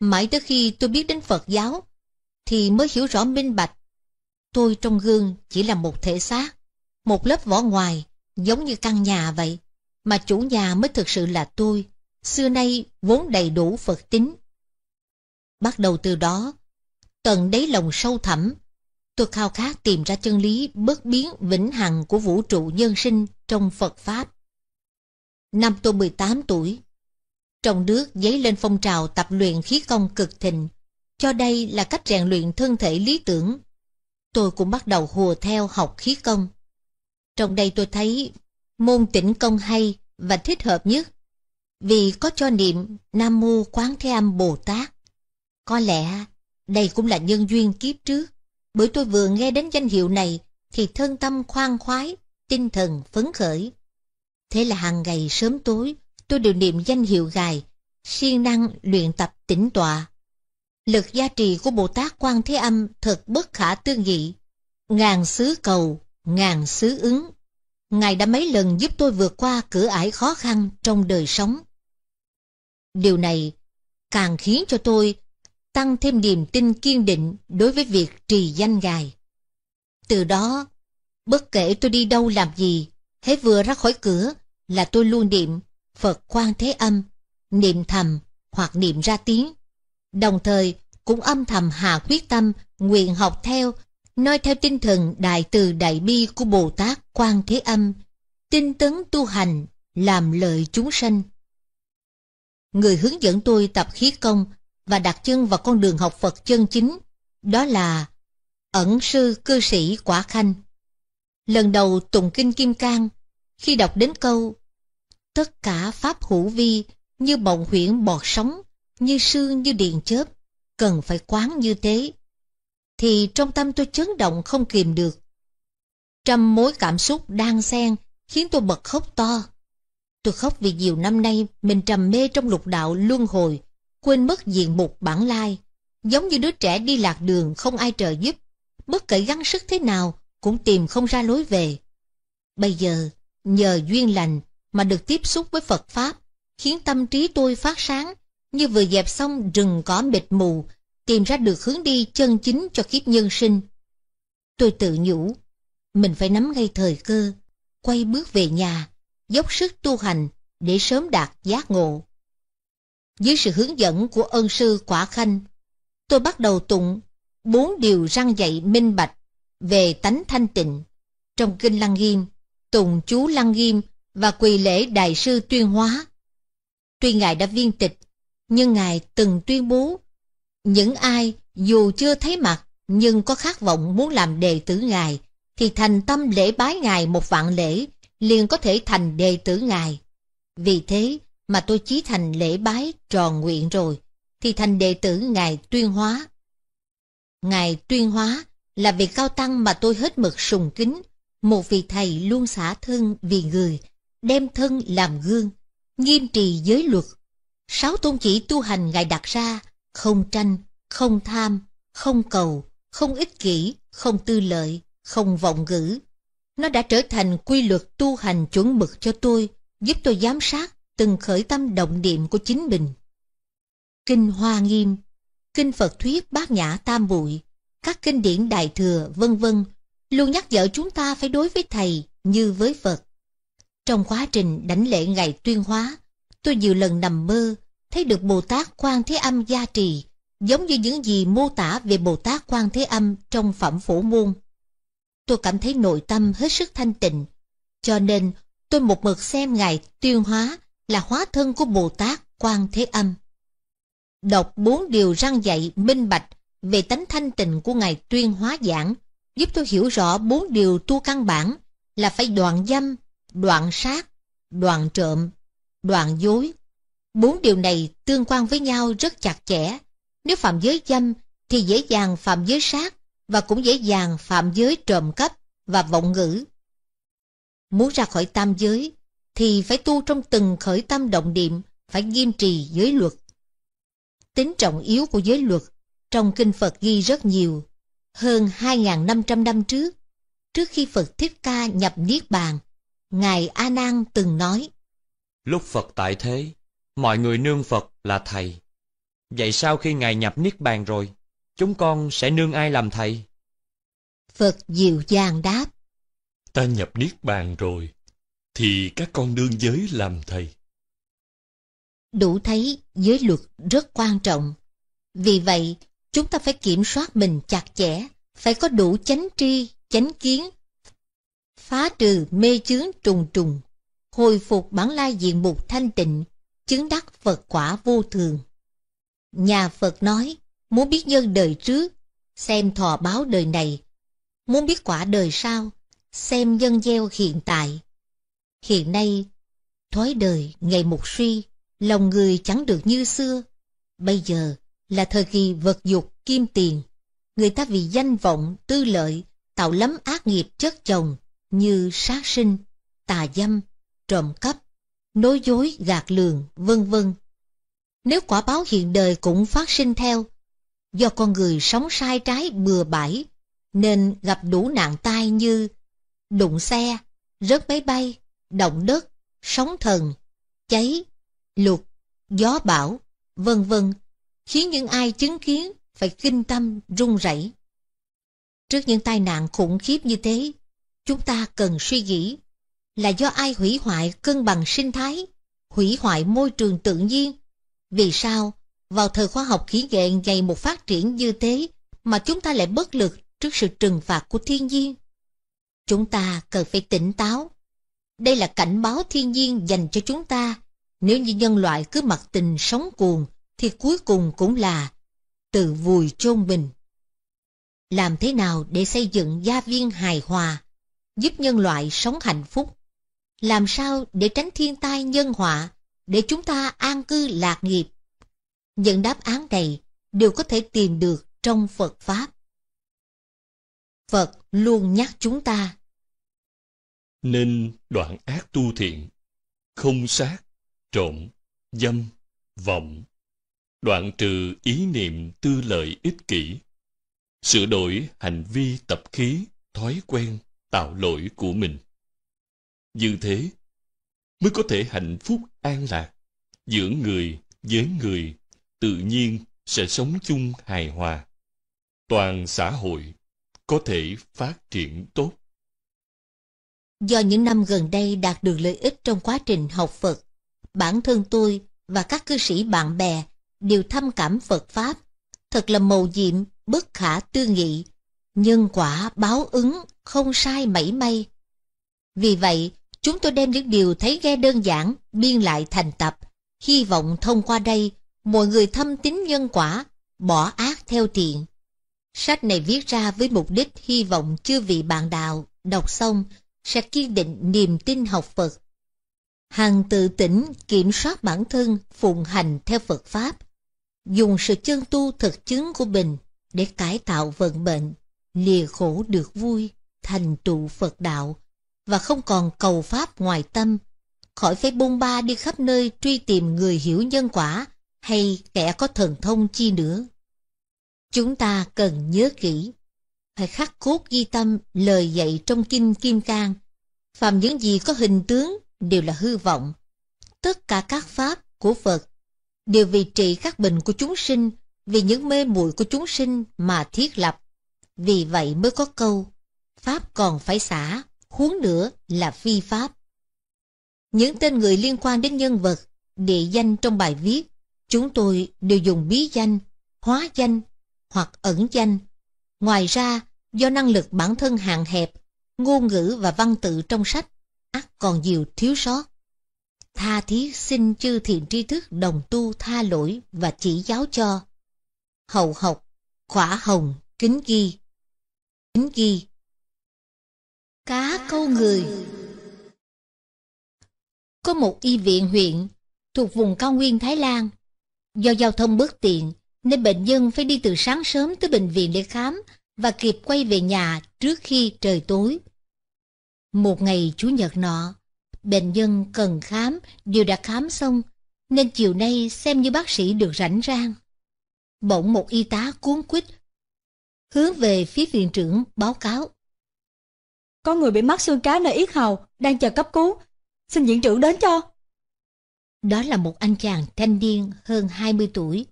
mãi tới khi tôi biết đến phật giáo thì mới hiểu rõ minh bạch tôi trong gương chỉ là một thể xác một lớp vỏ ngoài, giống như căn nhà vậy, mà chủ nhà mới thực sự là tôi, xưa nay vốn đầy đủ Phật tính. Bắt đầu từ đó, tận đáy lòng sâu thẳm, tôi khao khát tìm ra chân lý bất biến vĩnh hằng của vũ trụ nhân sinh trong Phật Pháp. Năm tôi 18 tuổi, trong nước dấy lên phong trào tập luyện khí công cực thịnh, cho đây là cách rèn luyện thân thể lý tưởng. Tôi cũng bắt đầu hùa theo học khí công. Trong đây tôi thấy môn tĩnh công hay và thích hợp nhất. Vì có cho niệm Nam Mô Quán Thế Âm Bồ Tát. Có lẽ đây cũng là nhân duyên kiếp trước. Bởi tôi vừa nghe đến danh hiệu này thì thân tâm khoan khoái, tinh thần phấn khởi. Thế là hàng ngày sớm tối tôi đều niệm danh hiệu gài siêng năng luyện tập tĩnh tọa. Lực gia trì của Bồ Tát Quan Thế Âm thật bất khả tư nghị. Ngàn xứ cầu ngàn sứ ứng. Ngài đã mấy lần giúp tôi vượt qua cửa ải khó khăn trong đời sống. Điều này càng khiến cho tôi tăng thêm niềm tin kiên định đối với việc trì danh Ngài. Từ đó, bất kể tôi đi đâu làm gì, hết vừa ra khỏi cửa là tôi luôn niệm Phật quan thế âm, niệm thầm hoặc niệm ra tiếng. Đồng thời cũng âm thầm hà quyết tâm nguyện học theo Nói theo tinh thần đại từ đại bi của Bồ Tát Quan Thế Âm, tinh tấn tu hành, làm lợi chúng sanh. Người hướng dẫn tôi tập khí công và đặt chân vào con đường học Phật chân chính, đó là ẩn sư cư sĩ Quả Khanh. Lần đầu tụng kinh Kim Cang, khi đọc đến câu Tất cả pháp hữu vi như bọng huyễn bọt sóng, như sương như điện chớp, cần phải quán như thế thì trong tâm tôi chấn động không kìm được. Trăm mối cảm xúc đang xen khiến tôi bật khóc to. Tôi khóc vì nhiều năm nay mình trầm mê trong lục đạo luân hồi, quên mất diện mục bản lai, giống như đứa trẻ đi lạc đường không ai trợ giúp, bất kể gắng sức thế nào cũng tìm không ra lối về. Bây giờ, nhờ duyên lành mà được tiếp xúc với Phật Pháp, khiến tâm trí tôi phát sáng, như vừa dẹp xong rừng cỏ mịt mù tìm ra được hướng đi chân chính cho kiếp nhân sinh. Tôi tự nhủ, mình phải nắm ngay thời cơ, quay bước về nhà, dốc sức tu hành để sớm đạt giác ngộ. Dưới sự hướng dẫn của ân sư Quả Khanh, tôi bắt đầu tụng bốn điều răng dạy minh bạch về tánh thanh tịnh. Trong Kinh Lăng Nghiêm, tùng chú Lăng Nghiêm và quỳ lễ Đại sư Tuyên Hóa. Tuy Ngài đã viên tịch, nhưng Ngài từng tuyên bố những ai dù chưa thấy mặt nhưng có khát vọng muốn làm đệ tử Ngài thì thành tâm lễ bái Ngài một vạn lễ liền có thể thành đệ tử Ngài. Vì thế mà tôi chí thành lễ bái tròn nguyện rồi thì thành đệ tử Ngài Tuyên Hóa. Ngài Tuyên Hóa là vị cao tăng mà tôi hết mực sùng kính, một vị thầy luôn xả thân vì người, đem thân làm gương, nghiêm trì giới luật. Sáu tôn chỉ tu hành Ngài đặt ra không tranh, không tham, không cầu, không ích kỷ, không tư lợi, không vọng ngữ. Nó đã trở thành quy luật tu hành chuẩn mực cho tôi, giúp tôi giám sát từng khởi tâm động niệm của chính mình. Kinh Hoa Nghiêm, Kinh Phật Thuyết Bát Nhã Tam Bụi, các kinh điển Đại Thừa, vân vân luôn nhắc nhở chúng ta phải đối với Thầy như với Phật. Trong quá trình đánh lễ ngày tuyên hóa, tôi nhiều lần nằm mơ thấy được Bồ Tát Quan Thế Âm gia trì, giống như những gì mô tả về Bồ Tát Quan Thế Âm trong phẩm phổ môn. Tôi cảm thấy nội tâm hết sức thanh tịnh, cho nên tôi một mực xem Ngài Tuyên Hóa là hóa thân của Bồ Tát Quan Thế Âm. Đọc bốn điều răng dạy minh bạch về tánh thanh tịnh của Ngài Tuyên Hóa giảng, giúp tôi hiểu rõ bốn điều tu căn bản là phải đoạn dâm, đoạn sát, đoạn trộm, đoạn dối, Bốn điều này tương quan với nhau rất chặt chẽ. Nếu phạm giới dâm thì dễ dàng phạm giới sát và cũng dễ dàng phạm giới trộm cắp và vọng ngữ. Muốn ra khỏi tam giới thì phải tu trong từng khởi tâm động niệm, phải nghiêm trì giới luật. Tính trọng yếu của giới luật trong kinh Phật ghi rất nhiều, hơn 2.500 năm trước, trước khi Phật Thích Ca nhập Niết Bàn, Ngài A Nan từng nói Lúc Phật tại thế, mọi người nương Phật là Thầy. Vậy sau khi Ngài nhập Niết Bàn rồi, chúng con sẽ nương ai làm Thầy? Phật dịu dàng đáp. Ta nhập Niết Bàn rồi, thì các con đương giới làm Thầy. Đủ thấy giới luật rất quan trọng. Vì vậy, chúng ta phải kiểm soát mình chặt chẽ, phải có đủ chánh tri, chánh kiến, phá trừ mê chướng trùng trùng, hồi phục bản lai diện mục thanh tịnh, chứng đắc Phật quả vô thường. Nhà Phật nói, muốn biết nhân đời trước, xem thọ báo đời này. Muốn biết quả đời sau, xem nhân gieo hiện tại. Hiện nay, thói đời ngày một suy, lòng người chẳng được như xưa. Bây giờ là thời kỳ vật dục kim tiền. Người ta vì danh vọng, tư lợi, tạo lắm ác nghiệp chất chồng như sát sinh, tà dâm, trộm cắp, nói dối gạt lường, vân vân. Nếu quả báo hiện đời cũng phát sinh theo, do con người sống sai trái bừa bãi, nên gặp đủ nạn tai như đụng xe, rớt máy bay, động đất, sóng thần, cháy, lụt, gió bão, vân vân, khiến những ai chứng kiến phải kinh tâm run rẩy. Trước những tai nạn khủng khiếp như thế, chúng ta cần suy nghĩ là do ai hủy hoại cân bằng sinh thái, hủy hoại môi trường tự nhiên. Vì sao, vào thời khoa học kỹ nghệ ngày một phát triển như thế mà chúng ta lại bất lực trước sự trừng phạt của thiên nhiên? Chúng ta cần phải tỉnh táo. Đây là cảnh báo thiên nhiên dành cho chúng ta. Nếu như nhân loại cứ mặc tình sống cuồng, thì cuối cùng cũng là tự vùi chôn mình. Làm thế nào để xây dựng gia viên hài hòa, giúp nhân loại sống hạnh phúc? làm sao để tránh thiên tai nhân họa, để chúng ta an cư lạc nghiệp? Những đáp án này đều có thể tìm được trong Phật Pháp. Phật luôn nhắc chúng ta. Nên đoạn ác tu thiện, không sát, trộm, dâm, vọng, đoạn trừ ý niệm tư lợi ích kỷ, sửa đổi hành vi tập khí, thói quen, tạo lỗi của mình. Như thế, mới có thể hạnh phúc an lạc, giữa người với người, tự nhiên sẽ sống chung hài hòa. Toàn xã hội có thể phát triển tốt. Do những năm gần đây đạt được lợi ích trong quá trình học Phật, bản thân tôi và các cư sĩ bạn bè đều thâm cảm Phật Pháp. Thật là mầu nhiệm, bất khả tư nghị, nhân quả báo ứng không sai mảy may. Vì vậy, Chúng tôi đem những điều thấy nghe đơn giản, biên lại thành tập, hy vọng thông qua đây, mọi người thâm tín nhân quả, bỏ ác theo thiện. Sách này viết ra với mục đích hy vọng chưa vị bạn đạo, đọc xong, sẽ kiên định niềm tin học Phật. Hằng tự tỉnh, kiểm soát bản thân, phụng hành theo Phật Pháp, dùng sự chân tu thực chứng của mình để cải tạo vận mệnh, lìa khổ được vui, thành tựu Phật đạo, và không còn cầu pháp ngoài tâm, khỏi phải bôn ba đi khắp nơi truy tìm người hiểu nhân quả hay kẻ có thần thông chi nữa. Chúng ta cần nhớ kỹ, phải khắc cốt ghi tâm lời dạy trong Kinh Kim Cang, phàm những gì có hình tướng đều là hư vọng. Tất cả các pháp của Phật đều vì trị các bệnh của chúng sinh, vì những mê muội của chúng sinh mà thiết lập. Vì vậy mới có câu, Pháp còn phải xả, huống nữa là phi pháp. Những tên người liên quan đến nhân vật, địa danh trong bài viết, chúng tôi đều dùng bí danh, hóa danh hoặc ẩn danh. Ngoài ra, do năng lực bản thân hạn hẹp, ngôn ngữ và văn tự trong sách ắt còn nhiều thiếu sót. Tha thiết xin chư thiện tri thức đồng tu tha lỗi và chỉ giáo cho. Hậu học, khỏa hồng, kính ghi. Kính ghi Cá câu người Có một y viện huyện thuộc vùng cao nguyên Thái Lan. Do giao thông bất tiện nên bệnh nhân phải đi từ sáng sớm tới bệnh viện để khám và kịp quay về nhà trước khi trời tối. Một ngày Chủ nhật nọ, bệnh nhân cần khám đều đã khám xong nên chiều nay xem như bác sĩ được rảnh rang. Bỗng một y tá cuốn quýt hướng về phía viện trưởng báo cáo có người bị mắc xương cá nơi yết hầu, đang chờ cấp cứu. Xin viện trưởng đến cho. Đó là một anh chàng thanh niên hơn 20 tuổi.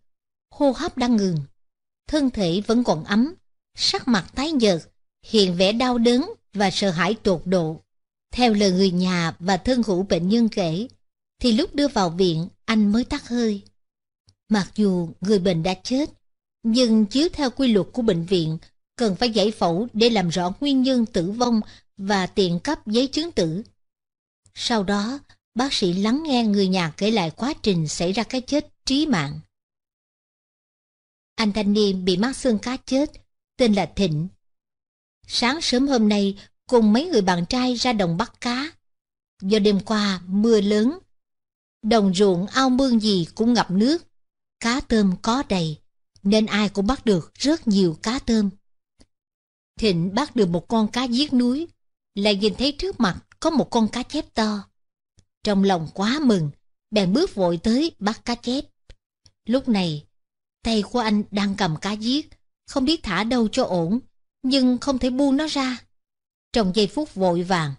Hô hấp đang ngừng. Thân thể vẫn còn ấm, sắc mặt tái nhợt, hiện vẻ đau đớn và sợ hãi tột độ. Theo lời người nhà và thân hữu bệnh nhân kể, thì lúc đưa vào viện anh mới tắt hơi. Mặc dù người bệnh đã chết, nhưng chiếu theo quy luật của bệnh viện cần phải giải phẫu để làm rõ nguyên nhân tử vong và tiện cấp giấy chứng tử. Sau đó, bác sĩ lắng nghe người nhà kể lại quá trình xảy ra cái chết trí mạng. Anh thanh niên bị mắc xương cá chết, tên là Thịnh. Sáng sớm hôm nay, cùng mấy người bạn trai ra đồng bắt cá. Do đêm qua, mưa lớn. Đồng ruộng ao mương gì cũng ngập nước. Cá tôm có đầy, nên ai cũng bắt được rất nhiều cá tôm. Thịnh bắt được một con cá giết núi, lại nhìn thấy trước mặt có một con cá chép to. Trong lòng quá mừng, bèn bước vội tới bắt cá chép. Lúc này, tay của anh đang cầm cá giết, không biết thả đâu cho ổn, nhưng không thể buông nó ra. Trong giây phút vội vàng,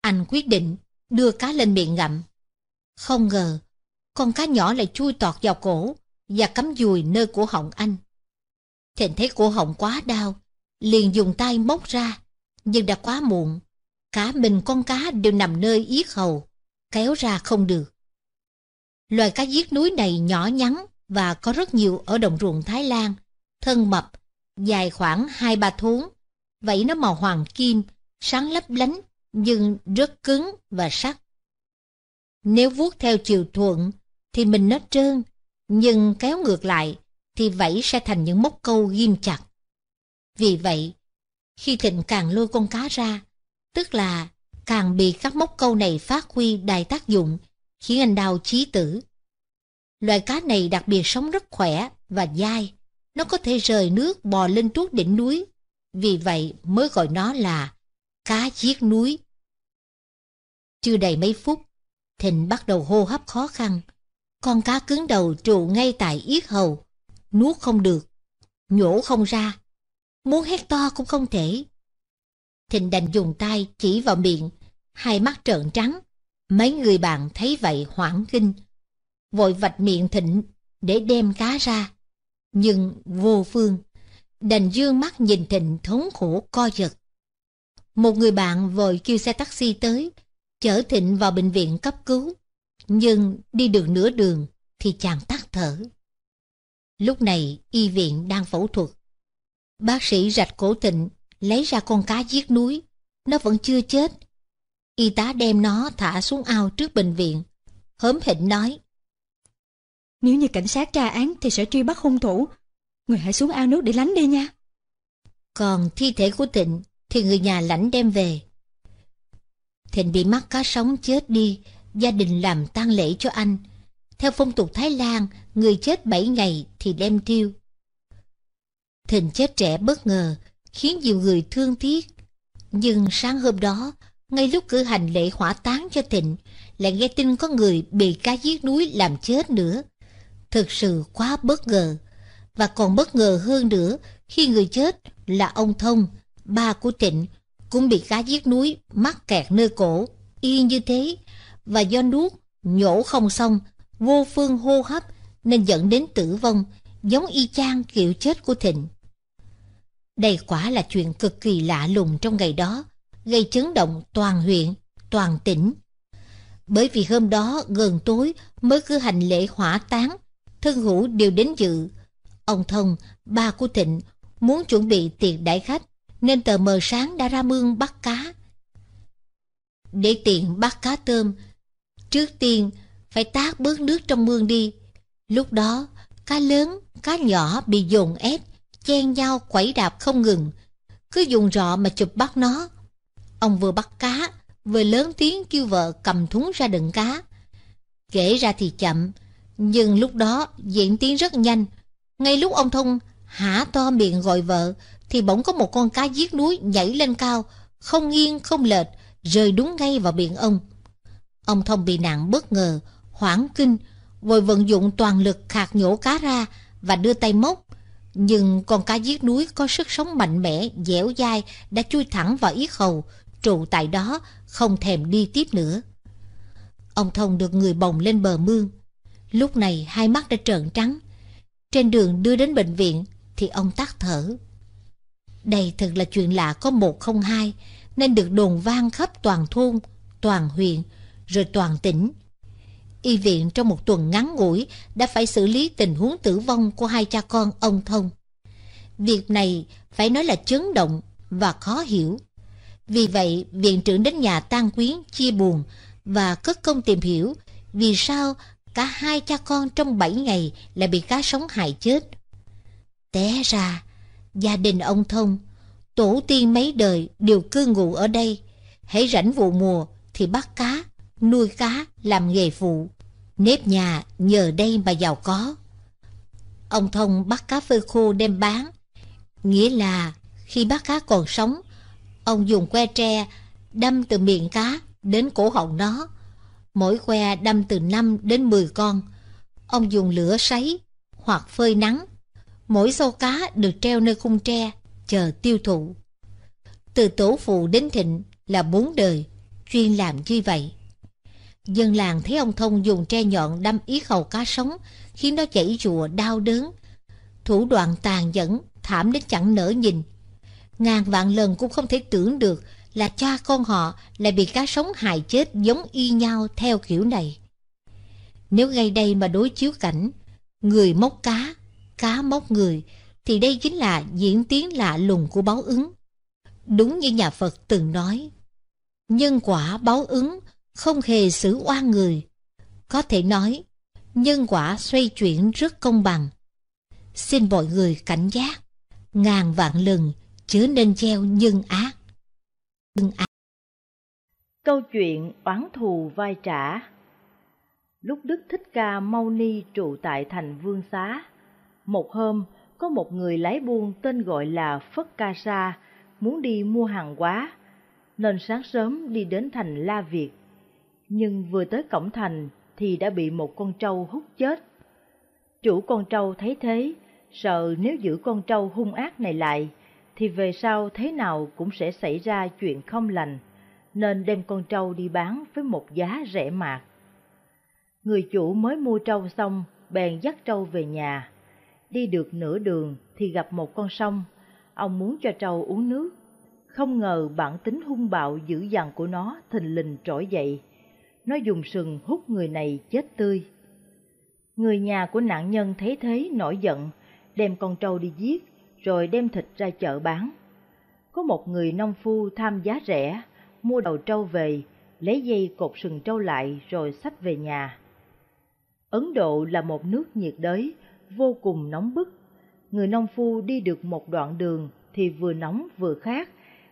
anh quyết định đưa cá lên miệng ngậm. Không ngờ, con cá nhỏ lại chui tọt vào cổ và cắm dùi nơi cổ họng anh. Thịnh thấy cổ họng quá đau, liền dùng tay móc ra, nhưng đã quá muộn. Cả mình con cá đều nằm nơi yết hầu, kéo ra không được. Loài cá giết núi này nhỏ nhắn và có rất nhiều ở đồng ruộng Thái Lan, thân mập, dài khoảng hai ba thốn. Vậy nó màu hoàng kim, sáng lấp lánh nhưng rất cứng và sắc. Nếu vuốt theo chiều thuận thì mình nó trơn, nhưng kéo ngược lại thì vẫy sẽ thành những móc câu ghim chặt. Vì vậy, khi Thịnh càng lôi con cá ra, tức là càng bị các móc câu này phát huy đại tác dụng, khiến anh đau chí tử. Loài cá này đặc biệt sống rất khỏe và dai, nó có thể rời nước bò lên tuốt đỉnh núi, vì vậy mới gọi nó là cá giết núi. Chưa đầy mấy phút, Thịnh bắt đầu hô hấp khó khăn. Con cá cứng đầu trụ ngay tại yết hầu, nuốt không được, nhổ không ra, muốn hét to cũng không thể. Thịnh đành dùng tay chỉ vào miệng, hai mắt trợn trắng. Mấy người bạn thấy vậy hoảng kinh, vội vạch miệng Thịnh để đem cá ra. Nhưng vô phương, đành dương mắt nhìn Thịnh thống khổ co giật. Một người bạn vội kêu xe taxi tới, chở Thịnh vào bệnh viện cấp cứu. Nhưng đi được nửa đường thì chàng tắt thở. Lúc này y viện đang phẫu thuật, Bác sĩ rạch cổ tịnh, lấy ra con cá giết núi. Nó vẫn chưa chết. Y tá đem nó thả xuống ao trước bệnh viện. Hớm hỉnh nói. Nếu như cảnh sát tra án thì sẽ truy bắt hung thủ. Người hãy xuống ao nước để lánh đi nha. Còn thi thể của Thịnh thì người nhà lãnh đem về. Thịnh bị mắc cá sống chết đi, gia đình làm tang lễ cho anh. Theo phong tục Thái Lan, người chết 7 ngày thì đem thiêu Thình chết trẻ bất ngờ, khiến nhiều người thương tiếc. Nhưng sáng hôm đó, ngay lúc cử hành lễ hỏa táng cho Thịnh, lại nghe tin có người bị cá giết núi làm chết nữa. Thực sự quá bất ngờ. Và còn bất ngờ hơn nữa khi người chết là ông Thông, ba của Thịnh, cũng bị cá giết núi mắc kẹt nơi cổ, y như thế. Và do nuốt, nhổ không xong, vô phương hô hấp nên dẫn đến tử vong, giống y chang kiểu chết của Thịnh. Đây quả là chuyện cực kỳ lạ lùng trong ngày đó, gây chấn động toàn huyện, toàn tỉnh. Bởi vì hôm đó gần tối mới cử hành lễ hỏa táng, thân hữu đều đến dự. Ông Thông, ba của Thịnh, muốn chuẩn bị tiệc đãi khách, nên tờ mờ sáng đã ra mương bắt cá. Để tiện bắt cá tôm, trước tiên phải tát bớt nước trong mương đi. Lúc đó, cá lớn, cá nhỏ bị dồn ép, chen nhau quẩy đạp không ngừng, cứ dùng rọ mà chụp bắt nó. Ông vừa bắt cá, vừa lớn tiếng kêu vợ cầm thúng ra đựng cá. Kể ra thì chậm, nhưng lúc đó diễn tiến rất nhanh. Ngay lúc ông Thông hả to miệng gọi vợ, thì bỗng có một con cá giết núi nhảy lên cao, không nghiêng không lệch, rơi đúng ngay vào miệng ông. Ông Thông bị nạn bất ngờ, hoảng kinh, vội vận dụng toàn lực khạc nhổ cá ra và đưa tay móc nhưng con cá giết núi có sức sống mạnh mẽ, dẻo dai đã chui thẳng vào yết hầu, trụ tại đó, không thèm đi tiếp nữa. Ông Thông được người bồng lên bờ mương. Lúc này hai mắt đã trợn trắng. Trên đường đưa đến bệnh viện thì ông tắt thở. Đây thật là chuyện lạ có một không hai nên được đồn vang khắp toàn thôn, toàn huyện, rồi toàn tỉnh y viện trong một tuần ngắn ngủi đã phải xử lý tình huống tử vong của hai cha con ông Thông. Việc này phải nói là chấn động và khó hiểu. Vì vậy, viện trưởng đến nhà tang quyến chia buồn và cất công tìm hiểu vì sao cả hai cha con trong bảy ngày lại bị cá sống hại chết. Té ra, gia đình ông Thông, tổ tiên mấy đời đều cư ngụ ở đây. Hãy rảnh vụ mùa thì bắt cá, nuôi cá làm nghề phụ. Nếp nhà nhờ đây mà giàu có. Ông Thông bắt cá phơi khô đem bán. Nghĩa là khi bắt cá còn sống, ông dùng que tre đâm từ miệng cá đến cổ họng nó. Mỗi que đâm từ 5 đến 10 con. Ông dùng lửa sấy hoặc phơi nắng. Mỗi xâu cá được treo nơi khung tre, chờ tiêu thụ. Từ tổ phụ đến thịnh là bốn đời, chuyên làm như vậy dân làng thấy ông thông dùng tre nhọn đâm ý khẩu cá sống khiến nó chảy rùa đau đớn thủ đoạn tàn nhẫn thảm đến chẳng nỡ nhìn ngàn vạn lần cũng không thể tưởng được là cha con họ lại bị cá sống hại chết giống y nhau theo kiểu này nếu ngay đây mà đối chiếu cảnh người móc cá cá móc người thì đây chính là diễn tiến lạ lùng của báo ứng đúng như nhà phật từng nói nhân quả báo ứng không hề xử oan người. Có thể nói, nhân quả xoay chuyển rất công bằng. Xin mọi người cảnh giác, ngàn vạn lần chớ nên gieo nhân ác. Nhân ác. Câu chuyện oán thù vai trả Lúc Đức Thích Ca Mâu Ni trụ tại thành Vương Xá, một hôm có một người lái buôn tên gọi là Phất Ca Sa muốn đi mua hàng hóa, nên sáng sớm đi đến thành La Việt nhưng vừa tới cổng thành thì đã bị một con trâu hút chết. Chủ con trâu thấy thế, sợ nếu giữ con trâu hung ác này lại, thì về sau thế nào cũng sẽ xảy ra chuyện không lành, nên đem con trâu đi bán với một giá rẻ mạt. Người chủ mới mua trâu xong, bèn dắt trâu về nhà. Đi được nửa đường thì gặp một con sông, ông muốn cho trâu uống nước. Không ngờ bản tính hung bạo dữ dằn của nó thình lình trỗi dậy, nó dùng sừng hút người này chết tươi. Người nhà của nạn nhân thấy thế nổi giận, đem con trâu đi giết, rồi đem thịt ra chợ bán. Có một người nông phu tham giá rẻ, mua đầu trâu về, lấy dây cột sừng trâu lại rồi xách về nhà. Ấn Độ là một nước nhiệt đới, vô cùng nóng bức. Người nông phu đi được một đoạn đường thì vừa nóng vừa khát,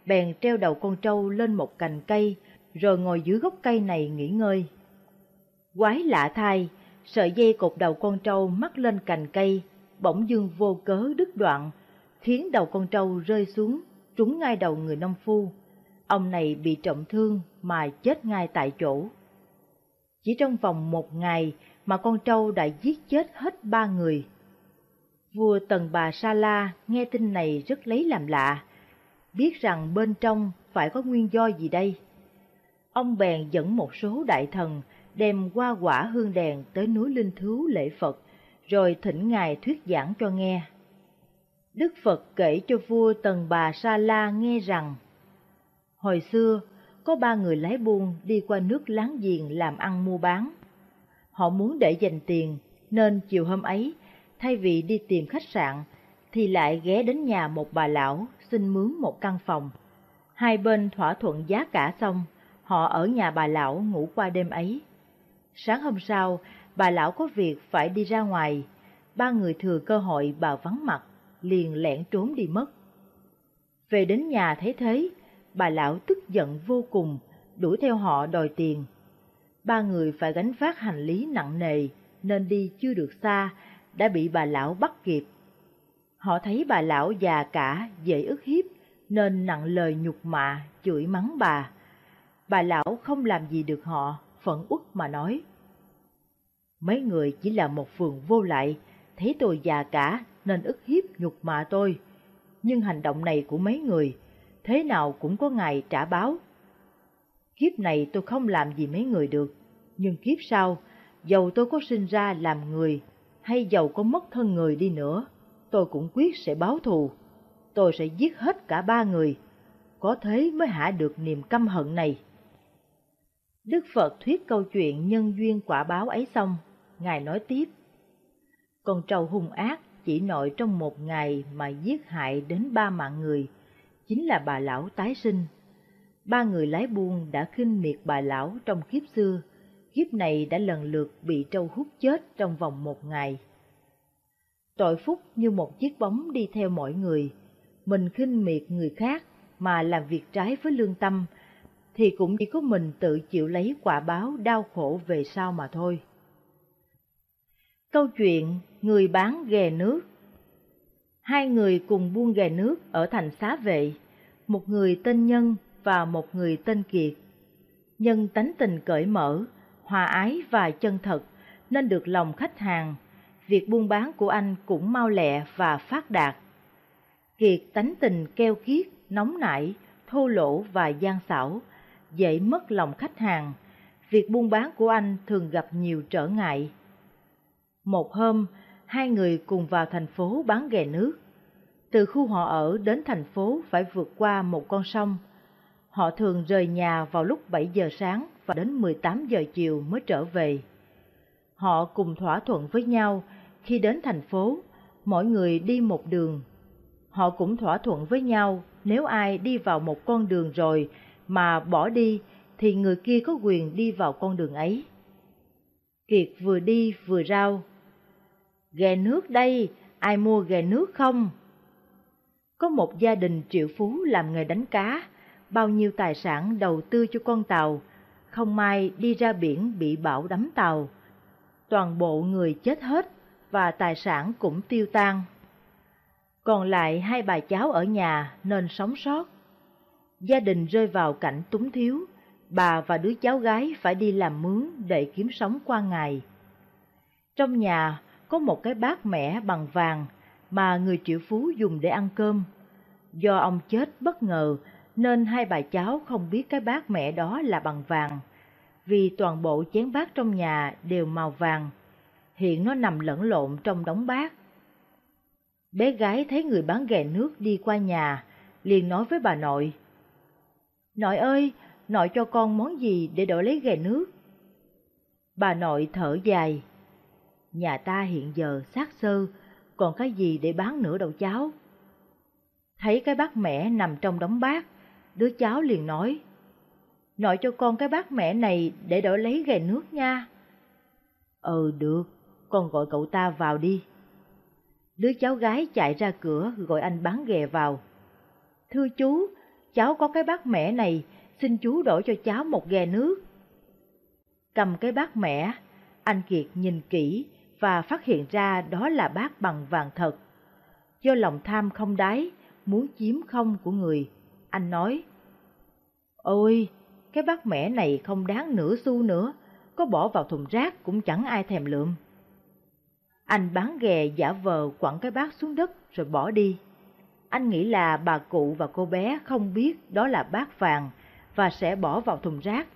bèn treo đầu con trâu lên một cành cây rồi ngồi dưới gốc cây này nghỉ ngơi. Quái lạ thay, sợi dây cột đầu con trâu mắc lên cành cây, bỗng dưng vô cớ đứt đoạn, khiến đầu con trâu rơi xuống, trúng ngay đầu người nông phu. Ông này bị trọng thương mà chết ngay tại chỗ. Chỉ trong vòng một ngày mà con trâu đã giết chết hết ba người. Vua Tần Bà Sa La nghe tin này rất lấy làm lạ, biết rằng bên trong phải có nguyên do gì đây. Ông bèn dẫn một số đại thần đem qua quả hương đèn tới núi Linh Thú lễ Phật, rồi thỉnh Ngài thuyết giảng cho nghe. Đức Phật kể cho vua Tần Bà Sa La nghe rằng, Hồi xưa, có ba người lái buôn đi qua nước láng giềng làm ăn mua bán. Họ muốn để dành tiền, nên chiều hôm ấy, thay vì đi tìm khách sạn, thì lại ghé đến nhà một bà lão xin mướn một căn phòng. Hai bên thỏa thuận giá cả xong, họ ở nhà bà lão ngủ qua đêm ấy. Sáng hôm sau, bà lão có việc phải đi ra ngoài, ba người thừa cơ hội bà vắng mặt, liền lẻn trốn đi mất. Về đến nhà thấy thế, bà lão tức giận vô cùng, đuổi theo họ đòi tiền. Ba người phải gánh vác hành lý nặng nề nên đi chưa được xa, đã bị bà lão bắt kịp. Họ thấy bà lão già cả, dễ ức hiếp nên nặng lời nhục mạ, chửi mắng bà bà lão không làm gì được họ, phẫn uất mà nói. Mấy người chỉ là một phường vô lại, thấy tôi già cả nên ức hiếp nhục mạ tôi. Nhưng hành động này của mấy người, thế nào cũng có ngày trả báo. Kiếp này tôi không làm gì mấy người được, nhưng kiếp sau, dầu tôi có sinh ra làm người hay dầu có mất thân người đi nữa, tôi cũng quyết sẽ báo thù. Tôi sẽ giết hết cả ba người, có thế mới hạ được niềm căm hận này. Đức Phật thuyết câu chuyện nhân duyên quả báo ấy xong, Ngài nói tiếp. Con trâu hung ác chỉ nội trong một ngày mà giết hại đến ba mạng người, chính là bà lão tái sinh. Ba người lái buôn đã khinh miệt bà lão trong kiếp xưa, kiếp này đã lần lượt bị trâu hút chết trong vòng một ngày. Tội phúc như một chiếc bóng đi theo mọi người, mình khinh miệt người khác mà làm việc trái với lương tâm, thì cũng chỉ có mình tự chịu lấy quả báo đau khổ về sau mà thôi. Câu chuyện Người bán ghè nước Hai người cùng buôn ghè nước ở thành xá vệ, một người tên Nhân và một người tên Kiệt. Nhân tánh tình cởi mở, hòa ái và chân thật nên được lòng khách hàng, việc buôn bán của anh cũng mau lẹ và phát đạt. Kiệt tánh tình keo kiết, nóng nảy, thô lỗ và gian xảo, dễ mất lòng khách hàng, việc buôn bán của anh thường gặp nhiều trở ngại. Một hôm, hai người cùng vào thành phố bán ghè nước. Từ khu họ ở đến thành phố phải vượt qua một con sông. Họ thường rời nhà vào lúc 7 giờ sáng và đến 18 giờ chiều mới trở về. Họ cùng thỏa thuận với nhau khi đến thành phố, mỗi người đi một đường. Họ cũng thỏa thuận với nhau nếu ai đi vào một con đường rồi mà bỏ đi thì người kia có quyền đi vào con đường ấy. Kiệt vừa đi vừa rao. ghe nước đây, ai mua ghe nước không? Có một gia đình triệu phú làm nghề đánh cá, bao nhiêu tài sản đầu tư cho con tàu, không may đi ra biển bị bão đắm tàu. Toàn bộ người chết hết và tài sản cũng tiêu tan. Còn lại hai bà cháu ở nhà nên sống sót Gia đình rơi vào cảnh túng thiếu, bà và đứa cháu gái phải đi làm mướn để kiếm sống qua ngày. Trong nhà có một cái bát mẻ bằng vàng mà người triệu phú dùng để ăn cơm. Do ông chết bất ngờ nên hai bà cháu không biết cái bát mẹ đó là bằng vàng, vì toàn bộ chén bát trong nhà đều màu vàng. Hiện nó nằm lẫn lộn trong đống bát. Bé gái thấy người bán ghè nước đi qua nhà, liền nói với bà nội – Nội ơi, nội cho con món gì để đổi lấy ghè nước? Bà nội thở dài. Nhà ta hiện giờ xác sơ, còn cái gì để bán nữa đâu cháu. Thấy cái bát mẻ nằm trong đống bát, đứa cháu liền nói. Nội cho con cái bát mẻ này để đổi lấy ghè nước nha. Ừ được, con gọi cậu ta vào đi. Đứa cháu gái chạy ra cửa gọi anh bán ghè vào. Thưa chú, cháu có cái bát mẻ này, xin chú đổi cho cháu một ghè nước. Cầm cái bát mẻ, anh Kiệt nhìn kỹ và phát hiện ra đó là bát bằng vàng thật. Do lòng tham không đáy, muốn chiếm không của người, anh nói, Ôi, cái bát mẻ này không đáng nửa xu nữa, có bỏ vào thùng rác cũng chẳng ai thèm lượm. Anh bán ghè giả vờ quẳng cái bát xuống đất rồi bỏ đi. Anh nghĩ là bà cụ và cô bé không biết đó là bát vàng và sẽ bỏ vào thùng rác.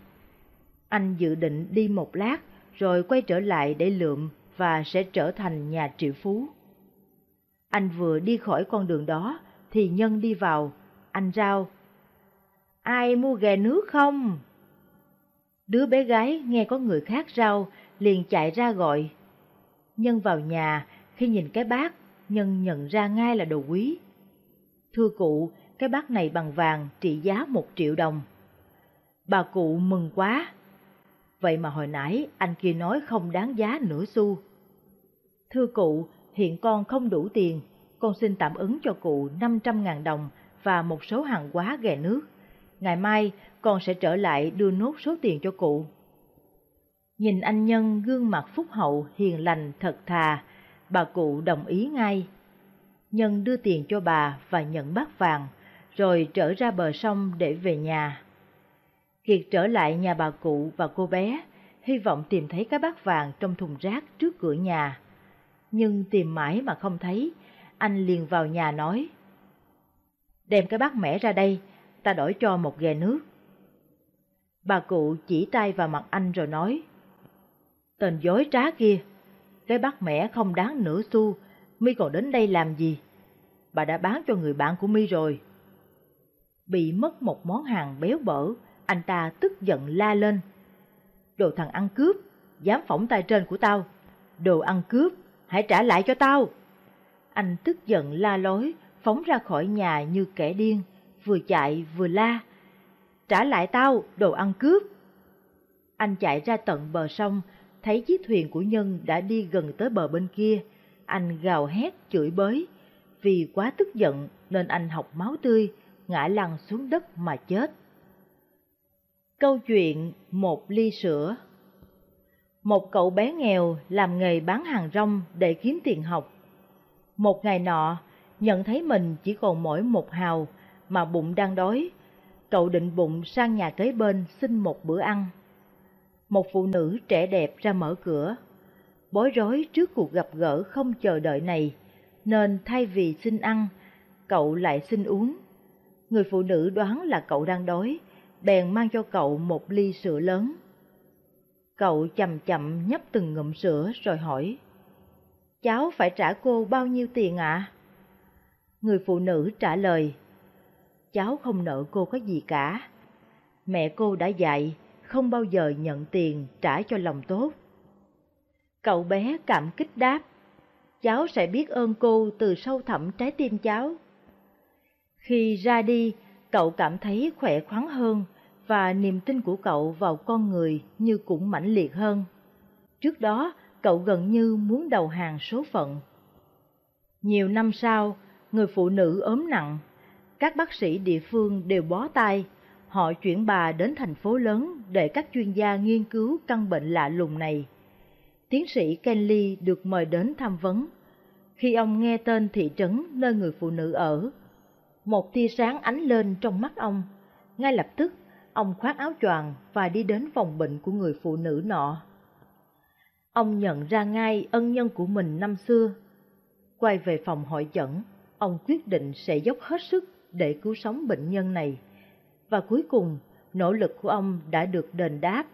Anh dự định đi một lát rồi quay trở lại để lượm và sẽ trở thành nhà triệu phú. Anh vừa đi khỏi con đường đó thì Nhân đi vào, anh rao. Ai mua ghè nước không? Đứa bé gái nghe có người khác rao liền chạy ra gọi. Nhân vào nhà, khi nhìn cái bát, Nhân nhận ra ngay là đồ quý. Thưa cụ, cái bát này bằng vàng trị giá một triệu đồng. Bà cụ mừng quá. Vậy mà hồi nãy anh kia nói không đáng giá nửa xu. Thưa cụ, hiện con không đủ tiền, con xin tạm ứng cho cụ 500.000 đồng và một số hàng hóa ghè nước. Ngày mai con sẽ trở lại đưa nốt số tiền cho cụ. Nhìn anh Nhân gương mặt phúc hậu, hiền lành, thật thà, bà cụ đồng ý ngay. Nhân đưa tiền cho bà và nhận bát vàng, rồi trở ra bờ sông để về nhà. Kiệt trở lại nhà bà cụ và cô bé, hy vọng tìm thấy cái bát vàng trong thùng rác trước cửa nhà. Nhưng tìm mãi mà không thấy, anh liền vào nhà nói. Đem cái bát mẻ ra đây, ta đổi cho một ghè nước. Bà cụ chỉ tay vào mặt anh rồi nói. Tên dối trá kia, cái bát mẻ không đáng nửa xu, Mi còn đến đây làm gì? Bà đã bán cho người bạn của Mi rồi. Bị mất một món hàng béo bở, anh ta tức giận la lên. Đồ thằng ăn cướp, dám phỏng tay trên của tao. Đồ ăn cướp, hãy trả lại cho tao. Anh tức giận la lối, phóng ra khỏi nhà như kẻ điên, vừa chạy vừa la. Trả lại tao, đồ ăn cướp. Anh chạy ra tận bờ sông, thấy chiếc thuyền của Nhân đã đi gần tới bờ bên kia. Anh gào hét chửi bới. Vì quá tức giận nên anh học máu tươi, ngã lăn xuống đất mà chết. Câu chuyện Một ly sữa Một cậu bé nghèo làm nghề bán hàng rong để kiếm tiền học. Một ngày nọ, nhận thấy mình chỉ còn mỗi một hào mà bụng đang đói. Cậu định bụng sang nhà kế bên xin một bữa ăn. Một phụ nữ trẻ đẹp ra mở cửa, bối rối trước cuộc gặp gỡ không chờ đợi này, nên thay vì xin ăn, cậu lại xin uống. Người phụ nữ đoán là cậu đang đói, bèn mang cho cậu một ly sữa lớn. Cậu chậm chậm nhấp từng ngụm sữa rồi hỏi, Cháu phải trả cô bao nhiêu tiền ạ? Người phụ nữ trả lời, Cháu không nợ cô có gì cả. Mẹ cô đã dạy, không bao giờ nhận tiền trả cho lòng tốt Cậu bé cảm kích đáp, cháu sẽ biết ơn cô từ sâu thẳm trái tim cháu. Khi ra đi, cậu cảm thấy khỏe khoắn hơn và niềm tin của cậu vào con người như cũng mãnh liệt hơn. Trước đó, cậu gần như muốn đầu hàng số phận. Nhiều năm sau, người phụ nữ ốm nặng, các bác sĩ địa phương đều bó tay, họ chuyển bà đến thành phố lớn để các chuyên gia nghiên cứu căn bệnh lạ lùng này tiến sĩ Kenley được mời đến tham vấn. Khi ông nghe tên thị trấn nơi người phụ nữ ở, một tia sáng ánh lên trong mắt ông. Ngay lập tức, ông khoác áo choàng và đi đến phòng bệnh của người phụ nữ nọ. Ông nhận ra ngay ân nhân của mình năm xưa. Quay về phòng hội chẩn, ông quyết định sẽ dốc hết sức để cứu sống bệnh nhân này. Và cuối cùng, nỗ lực của ông đã được đền đáp.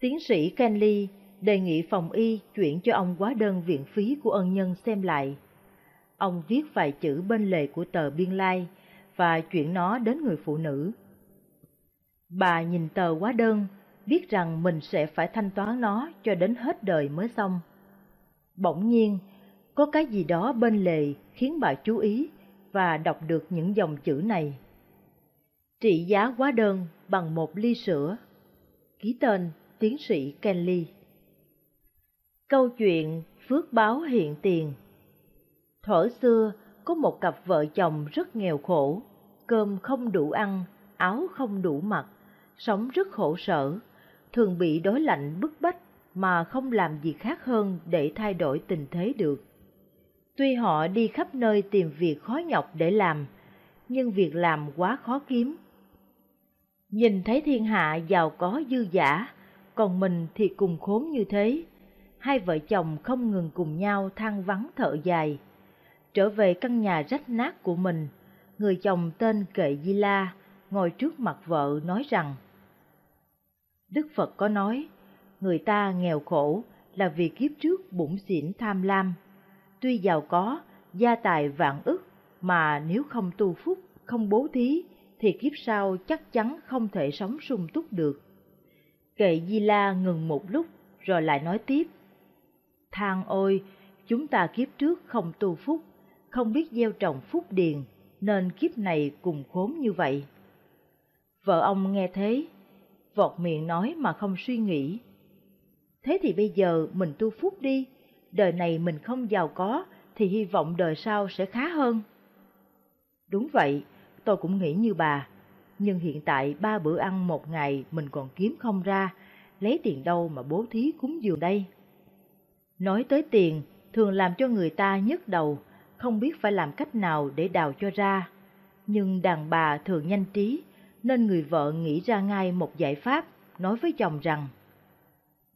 Tiến sĩ Kenley đề nghị phòng y chuyển cho ông quá đơn viện phí của ân nhân xem lại. Ông viết vài chữ bên lề của tờ biên lai và chuyển nó đến người phụ nữ. Bà nhìn tờ quá đơn, biết rằng mình sẽ phải thanh toán nó cho đến hết đời mới xong. Bỗng nhiên, có cái gì đó bên lề khiến bà chú ý và đọc được những dòng chữ này. Trị giá quá đơn bằng một ly sữa. Ký tên tiến sĩ Kenley. Câu chuyện Phước báo hiện tiền thổ xưa, có một cặp vợ chồng rất nghèo khổ, cơm không đủ ăn, áo không đủ mặc, sống rất khổ sở, thường bị đối lạnh bức bách mà không làm gì khác hơn để thay đổi tình thế được. Tuy họ đi khắp nơi tìm việc khó nhọc để làm, nhưng việc làm quá khó kiếm. Nhìn thấy thiên hạ giàu có dư giả, còn mình thì cùng khốn như thế, hai vợ chồng không ngừng cùng nhau than vắng thở dài. Trở về căn nhà rách nát của mình, người chồng tên Kệ Di La ngồi trước mặt vợ nói rằng Đức Phật có nói, người ta nghèo khổ là vì kiếp trước bụng xỉn tham lam. Tuy giàu có, gia tài vạn ức mà nếu không tu phúc, không bố thí thì kiếp sau chắc chắn không thể sống sung túc được. Kệ Di La ngừng một lúc rồi lại nói tiếp. Thang ôi, chúng ta kiếp trước không tu phúc, không biết gieo trồng phúc điền, nên kiếp này cùng khốn như vậy. Vợ ông nghe thế, vọt miệng nói mà không suy nghĩ. Thế thì bây giờ mình tu phúc đi, đời này mình không giàu có thì hy vọng đời sau sẽ khá hơn. Đúng vậy, tôi cũng nghĩ như bà, nhưng hiện tại ba bữa ăn một ngày mình còn kiếm không ra, lấy tiền đâu mà bố thí cúng dường đây. Nói tới tiền, thường làm cho người ta nhức đầu, không biết phải làm cách nào để đào cho ra. Nhưng đàn bà thường nhanh trí, nên người vợ nghĩ ra ngay một giải pháp, nói với chồng rằng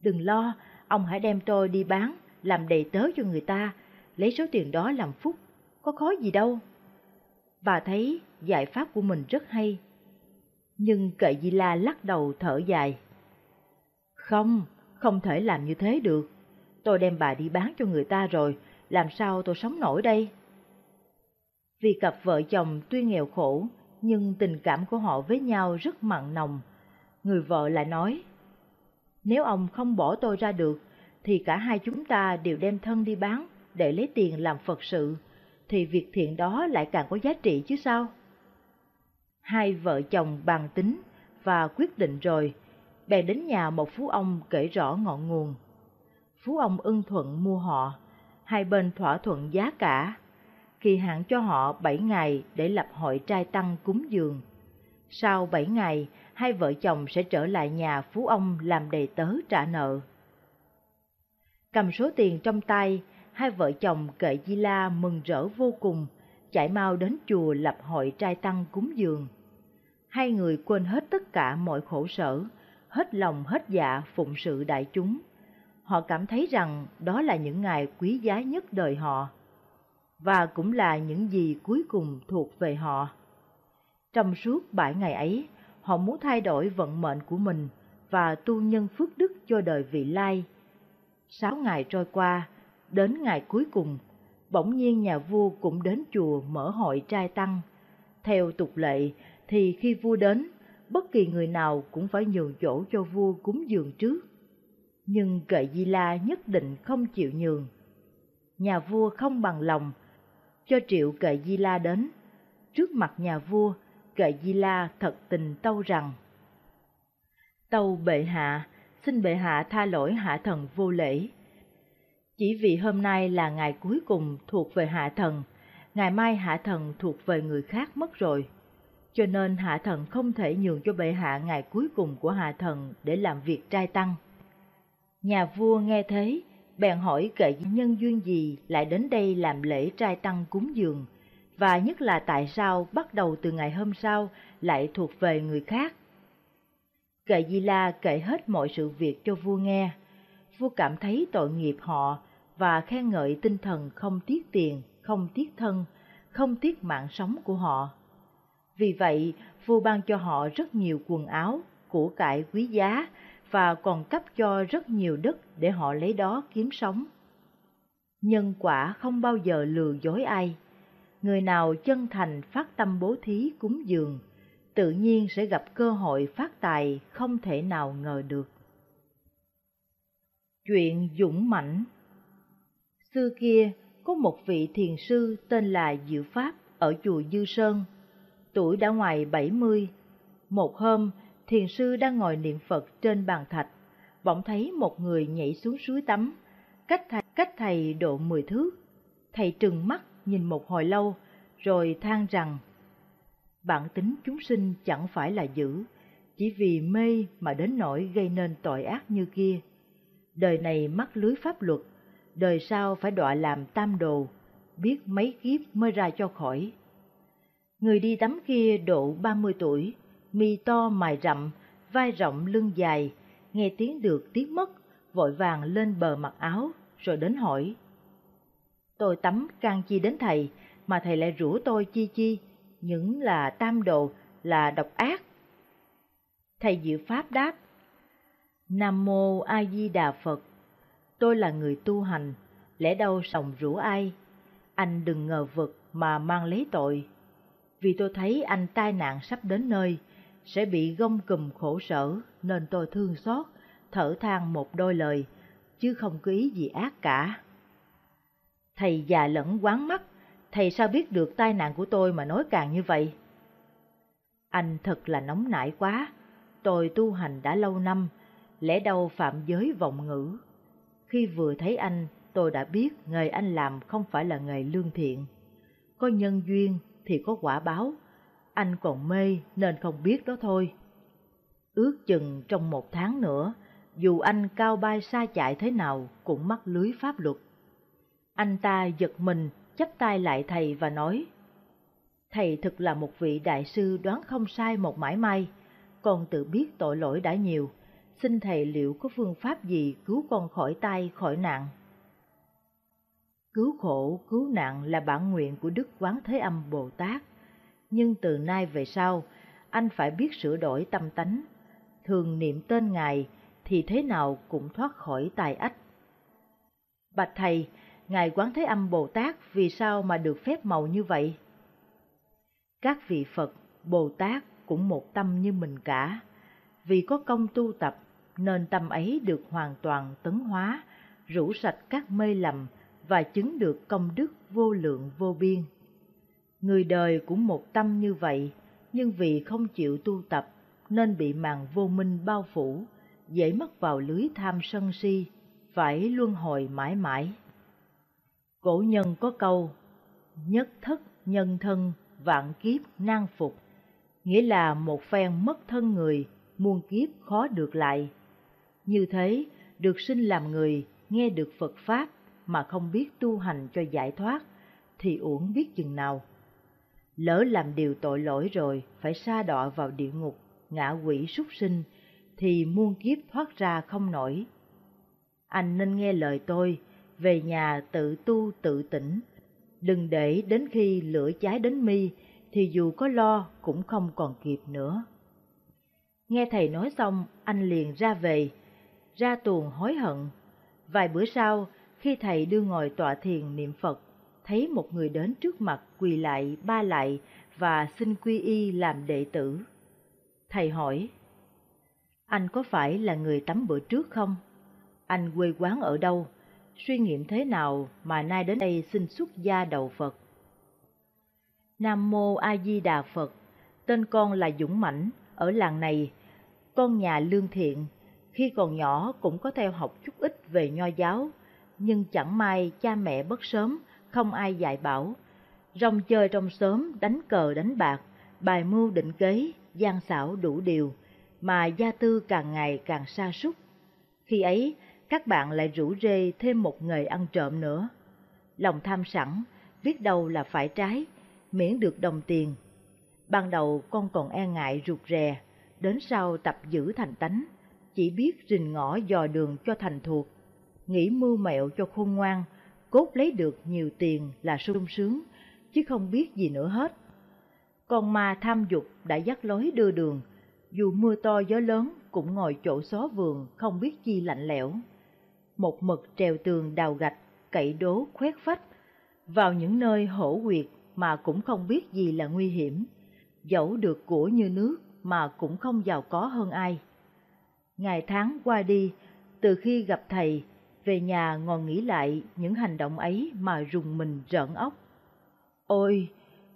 Đừng lo, ông hãy đem tôi đi bán, làm đầy tớ cho người ta, lấy số tiền đó làm phúc, có khó gì đâu. Bà thấy giải pháp của mình rất hay, nhưng cậy di la lắc đầu thở dài. Không, không thể làm như thế được. Tôi đem bà đi bán cho người ta rồi, làm sao tôi sống nổi đây? Vì cặp vợ chồng tuy nghèo khổ, nhưng tình cảm của họ với nhau rất mặn nồng. Người vợ lại nói, nếu ông không bỏ tôi ra được, thì cả hai chúng ta đều đem thân đi bán để lấy tiền làm Phật sự, thì việc thiện đó lại càng có giá trị chứ sao? Hai vợ chồng bàn tính và quyết định rồi, bèn đến nhà một phú ông kể rõ ngọn nguồn phú ông ưng thuận mua họ, hai bên thỏa thuận giá cả. Kỳ hạn cho họ 7 ngày để lập hội trai tăng cúng dường. Sau 7 ngày, hai vợ chồng sẽ trở lại nhà phú ông làm đầy tớ trả nợ. Cầm số tiền trong tay, hai vợ chồng kệ Di La mừng rỡ vô cùng, chạy mau đến chùa lập hội trai tăng cúng dường. Hai người quên hết tất cả mọi khổ sở, hết lòng hết dạ phụng sự đại chúng. Họ cảm thấy rằng đó là những ngày quý giá nhất đời họ và cũng là những gì cuối cùng thuộc về họ. Trong suốt bảy ngày ấy, họ muốn thay đổi vận mệnh của mình và tu nhân phước đức cho đời vị lai. Sáu ngày trôi qua, đến ngày cuối cùng, bỗng nhiên nhà vua cũng đến chùa mở hội trai tăng. Theo tục lệ thì khi vua đến, bất kỳ người nào cũng phải nhường chỗ cho vua cúng dường trước nhưng Gợi Di La nhất định không chịu nhường. Nhà vua không bằng lòng, cho triệu Gợi Di La đến. Trước mặt nhà vua, Gợi Di La thật tình tâu rằng Tâu bệ hạ, xin bệ hạ tha lỗi hạ thần vô lễ. Chỉ vì hôm nay là ngày cuối cùng thuộc về hạ thần, ngày mai hạ thần thuộc về người khác mất rồi. Cho nên hạ thần không thể nhường cho bệ hạ ngày cuối cùng của hạ thần để làm việc trai tăng. Nhà vua nghe thế, bèn hỏi kệ nhân duyên gì lại đến đây làm lễ trai tăng cúng dường, và nhất là tại sao bắt đầu từ ngày hôm sau lại thuộc về người khác. kệ Di La kể hết mọi sự việc cho vua nghe. Vua cảm thấy tội nghiệp họ và khen ngợi tinh thần không tiếc tiền, không tiếc thân, không tiếc mạng sống của họ. Vì vậy, vua ban cho họ rất nhiều quần áo, củ cải quý giá và còn cấp cho rất nhiều đất để họ lấy đó kiếm sống. Nhân quả không bao giờ lừa dối ai. Người nào chân thành phát tâm bố thí cúng dường, tự nhiên sẽ gặp cơ hội phát tài không thể nào ngờ được. Chuyện Dũng Mãnh Xưa kia, có một vị thiền sư tên là Diệu Pháp ở chùa Dư Sơn. Tuổi đã ngoài 70. Một hôm, thiền sư đang ngồi niệm Phật trên bàn thạch, bỗng thấy một người nhảy xuống suối tắm, cách thầy, cách thầy độ 10 thước. Thầy trừng mắt nhìn một hồi lâu, rồi than rằng, bản tính chúng sinh chẳng phải là dữ, chỉ vì mê mà đến nỗi gây nên tội ác như kia. Đời này mắc lưới pháp luật, đời sau phải đọa làm tam đồ, biết mấy kiếp mới ra cho khỏi. Người đi tắm kia độ 30 tuổi, mi to mài rậm, vai rộng lưng dài, nghe tiếng được tiếng mất, vội vàng lên bờ mặc áo, rồi đến hỏi. Tôi tắm can chi đến thầy, mà thầy lại rủ tôi chi chi, những là tam đồ, là độc ác. Thầy Diệu Pháp đáp, Nam Mô A Di Đà Phật, tôi là người tu hành, lẽ đâu sòng rủ ai, anh đừng ngờ vực mà mang lấy tội. Vì tôi thấy anh tai nạn sắp đến nơi, sẽ bị gông cùm khổ sở nên tôi thương xót, thở than một đôi lời, chứ không có ý gì ác cả. Thầy già lẫn quán mắt, thầy sao biết được tai nạn của tôi mà nói càng như vậy? Anh thật là nóng nảy quá, tôi tu hành đã lâu năm, lẽ đâu phạm giới vọng ngữ. Khi vừa thấy anh, tôi đã biết nghề anh làm không phải là nghề lương thiện. Có nhân duyên thì có quả báo, anh còn mê nên không biết đó thôi. Ước chừng trong một tháng nữa, dù anh cao bay xa chạy thế nào cũng mắc lưới pháp luật. Anh ta giật mình, chắp tay lại thầy và nói, Thầy thực là một vị đại sư đoán không sai một mãi may, con tự biết tội lỗi đã nhiều, xin thầy liệu có phương pháp gì cứu con khỏi tay khỏi nạn. Cứu khổ, cứu nạn là bản nguyện của Đức Quán Thế Âm Bồ Tát nhưng từ nay về sau, anh phải biết sửa đổi tâm tánh, thường niệm tên Ngài thì thế nào cũng thoát khỏi tài ách. Bạch Thầy, Ngài Quán Thế Âm Bồ Tát vì sao mà được phép màu như vậy? Các vị Phật, Bồ Tát cũng một tâm như mình cả, vì có công tu tập nên tâm ấy được hoàn toàn tấn hóa, rũ sạch các mê lầm và chứng được công đức vô lượng vô biên. Người đời cũng một tâm như vậy, nhưng vì không chịu tu tập nên bị màn vô minh bao phủ, dễ mất vào lưới tham sân si, phải luân hồi mãi mãi. Cổ nhân có câu, nhất thất nhân thân, vạn kiếp nan phục, nghĩa là một phen mất thân người, muôn kiếp khó được lại. Như thế, được sinh làm người, nghe được Phật Pháp mà không biết tu hành cho giải thoát, thì uổng biết chừng nào lỡ làm điều tội lỗi rồi phải sa đọa vào địa ngục, ngạ quỷ súc sinh, thì muôn kiếp thoát ra không nổi. Anh nên nghe lời tôi, về nhà tự tu tự tỉnh, đừng để đến khi lửa cháy đến mi thì dù có lo cũng không còn kịp nữa. Nghe thầy nói xong, anh liền ra về, ra tuồng hối hận. Vài bữa sau, khi thầy đưa ngồi tọa thiền niệm Phật, thấy một người đến trước mặt quỳ lại ba lại và xin quy y làm đệ tử. Thầy hỏi, anh có phải là người tắm bữa trước không? Anh quê quán ở đâu? Suy nghiệm thế nào mà nay đến đây xin xuất gia đầu Phật? Nam Mô A Di Đà Phật, tên con là Dũng Mãnh, ở làng này, con nhà lương thiện, khi còn nhỏ cũng có theo học chút ít về nho giáo, nhưng chẳng may cha mẹ bất sớm, không ai dạy bảo. Rong chơi trong xóm, đánh cờ đánh bạc, bài mưu định kế, gian xảo đủ điều, mà gia tư càng ngày càng sa sút. Khi ấy, các bạn lại rủ rê thêm một người ăn trộm nữa. Lòng tham sẵn, biết đâu là phải trái, miễn được đồng tiền. Ban đầu con còn e ngại rụt rè, đến sau tập giữ thành tánh, chỉ biết rình ngõ dò đường cho thành thuộc, nghĩ mưu mẹo cho khôn ngoan, cốt lấy được nhiều tiền là sung sướng, chứ không biết gì nữa hết. Con ma tham dục đã dắt lối đưa đường, dù mưa to gió lớn cũng ngồi chỗ xó vườn không biết chi lạnh lẽo. Một mực trèo tường đào gạch, cậy đố khoét phách, vào những nơi hổ quyệt mà cũng không biết gì là nguy hiểm, dẫu được của như nước mà cũng không giàu có hơn ai. Ngày tháng qua đi, từ khi gặp thầy, về nhà ngồi nghĩ lại những hành động ấy mà rùng mình rợn óc. Ôi,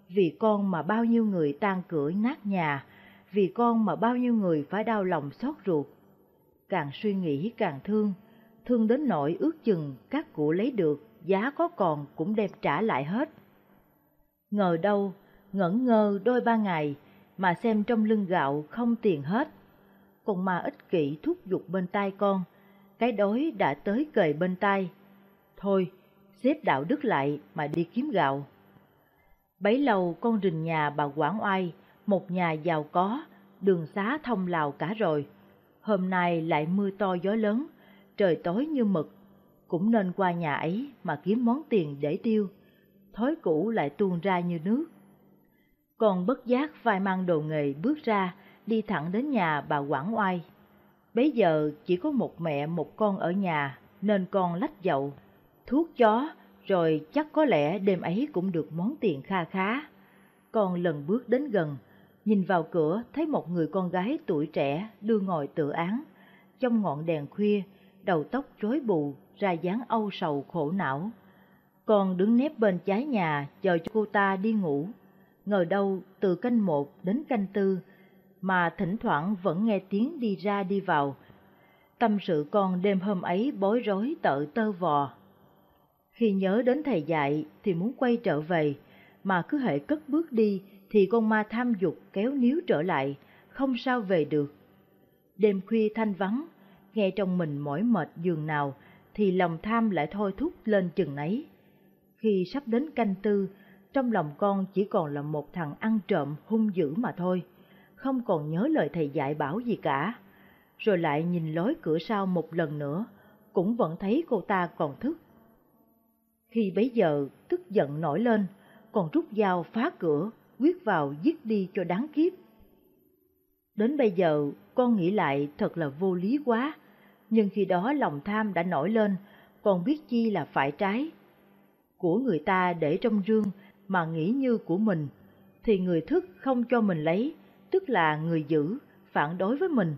vì con mà bao nhiêu người tan cửa nát nhà, vì con mà bao nhiêu người phải đau lòng xót ruột. Càng suy nghĩ càng thương, thương đến nỗi ước chừng các cụ lấy được, giá có còn cũng đem trả lại hết. Ngờ đâu, ngẩn ngơ đôi ba ngày, mà xem trong lưng gạo không tiền hết. Còn mà ích kỷ thúc giục bên tai con, cái đói đã tới cời bên tai. Thôi, xếp đạo đức lại mà đi kiếm gạo. Bấy lâu con rình nhà bà Quảng Oai, một nhà giàu có, đường xá thông lào cả rồi. Hôm nay lại mưa to gió lớn, trời tối như mực, cũng nên qua nhà ấy mà kiếm món tiền để tiêu. Thói cũ lại tuôn ra như nước. Còn bất giác vai mang đồ nghề bước ra, đi thẳng đến nhà bà Quảng Oai. Bấy giờ chỉ có một mẹ một con ở nhà nên con lách dậu, thuốc chó rồi chắc có lẽ đêm ấy cũng được món tiền kha khá. Con lần bước đến gần, nhìn vào cửa thấy một người con gái tuổi trẻ đưa ngồi tự án. Trong ngọn đèn khuya, đầu tóc rối bù, ra dáng âu sầu khổ não. Con đứng nép bên trái nhà chờ cho cô ta đi ngủ. Ngờ đâu từ canh một đến canh tư mà thỉnh thoảng vẫn nghe tiếng đi ra đi vào. Tâm sự con đêm hôm ấy bối rối tợ tơ vò. Khi nhớ đến thầy dạy thì muốn quay trở về, mà cứ hệ cất bước đi thì con ma tham dục kéo níu trở lại, không sao về được. Đêm khuya thanh vắng, nghe trong mình mỏi mệt giường nào thì lòng tham lại thôi thúc lên chừng nấy. Khi sắp đến canh tư, trong lòng con chỉ còn là một thằng ăn trộm hung dữ mà thôi không còn nhớ lời thầy dạy bảo gì cả. Rồi lại nhìn lối cửa sau một lần nữa, cũng vẫn thấy cô ta còn thức. Khi bấy giờ tức giận nổi lên, còn rút dao phá cửa, quyết vào giết đi cho đáng kiếp. Đến bây giờ con nghĩ lại thật là vô lý quá, nhưng khi đó lòng tham đã nổi lên, còn biết chi là phải trái. Của người ta để trong rương mà nghĩ như của mình, thì người thức không cho mình lấy, tức là người giữ phản đối với mình.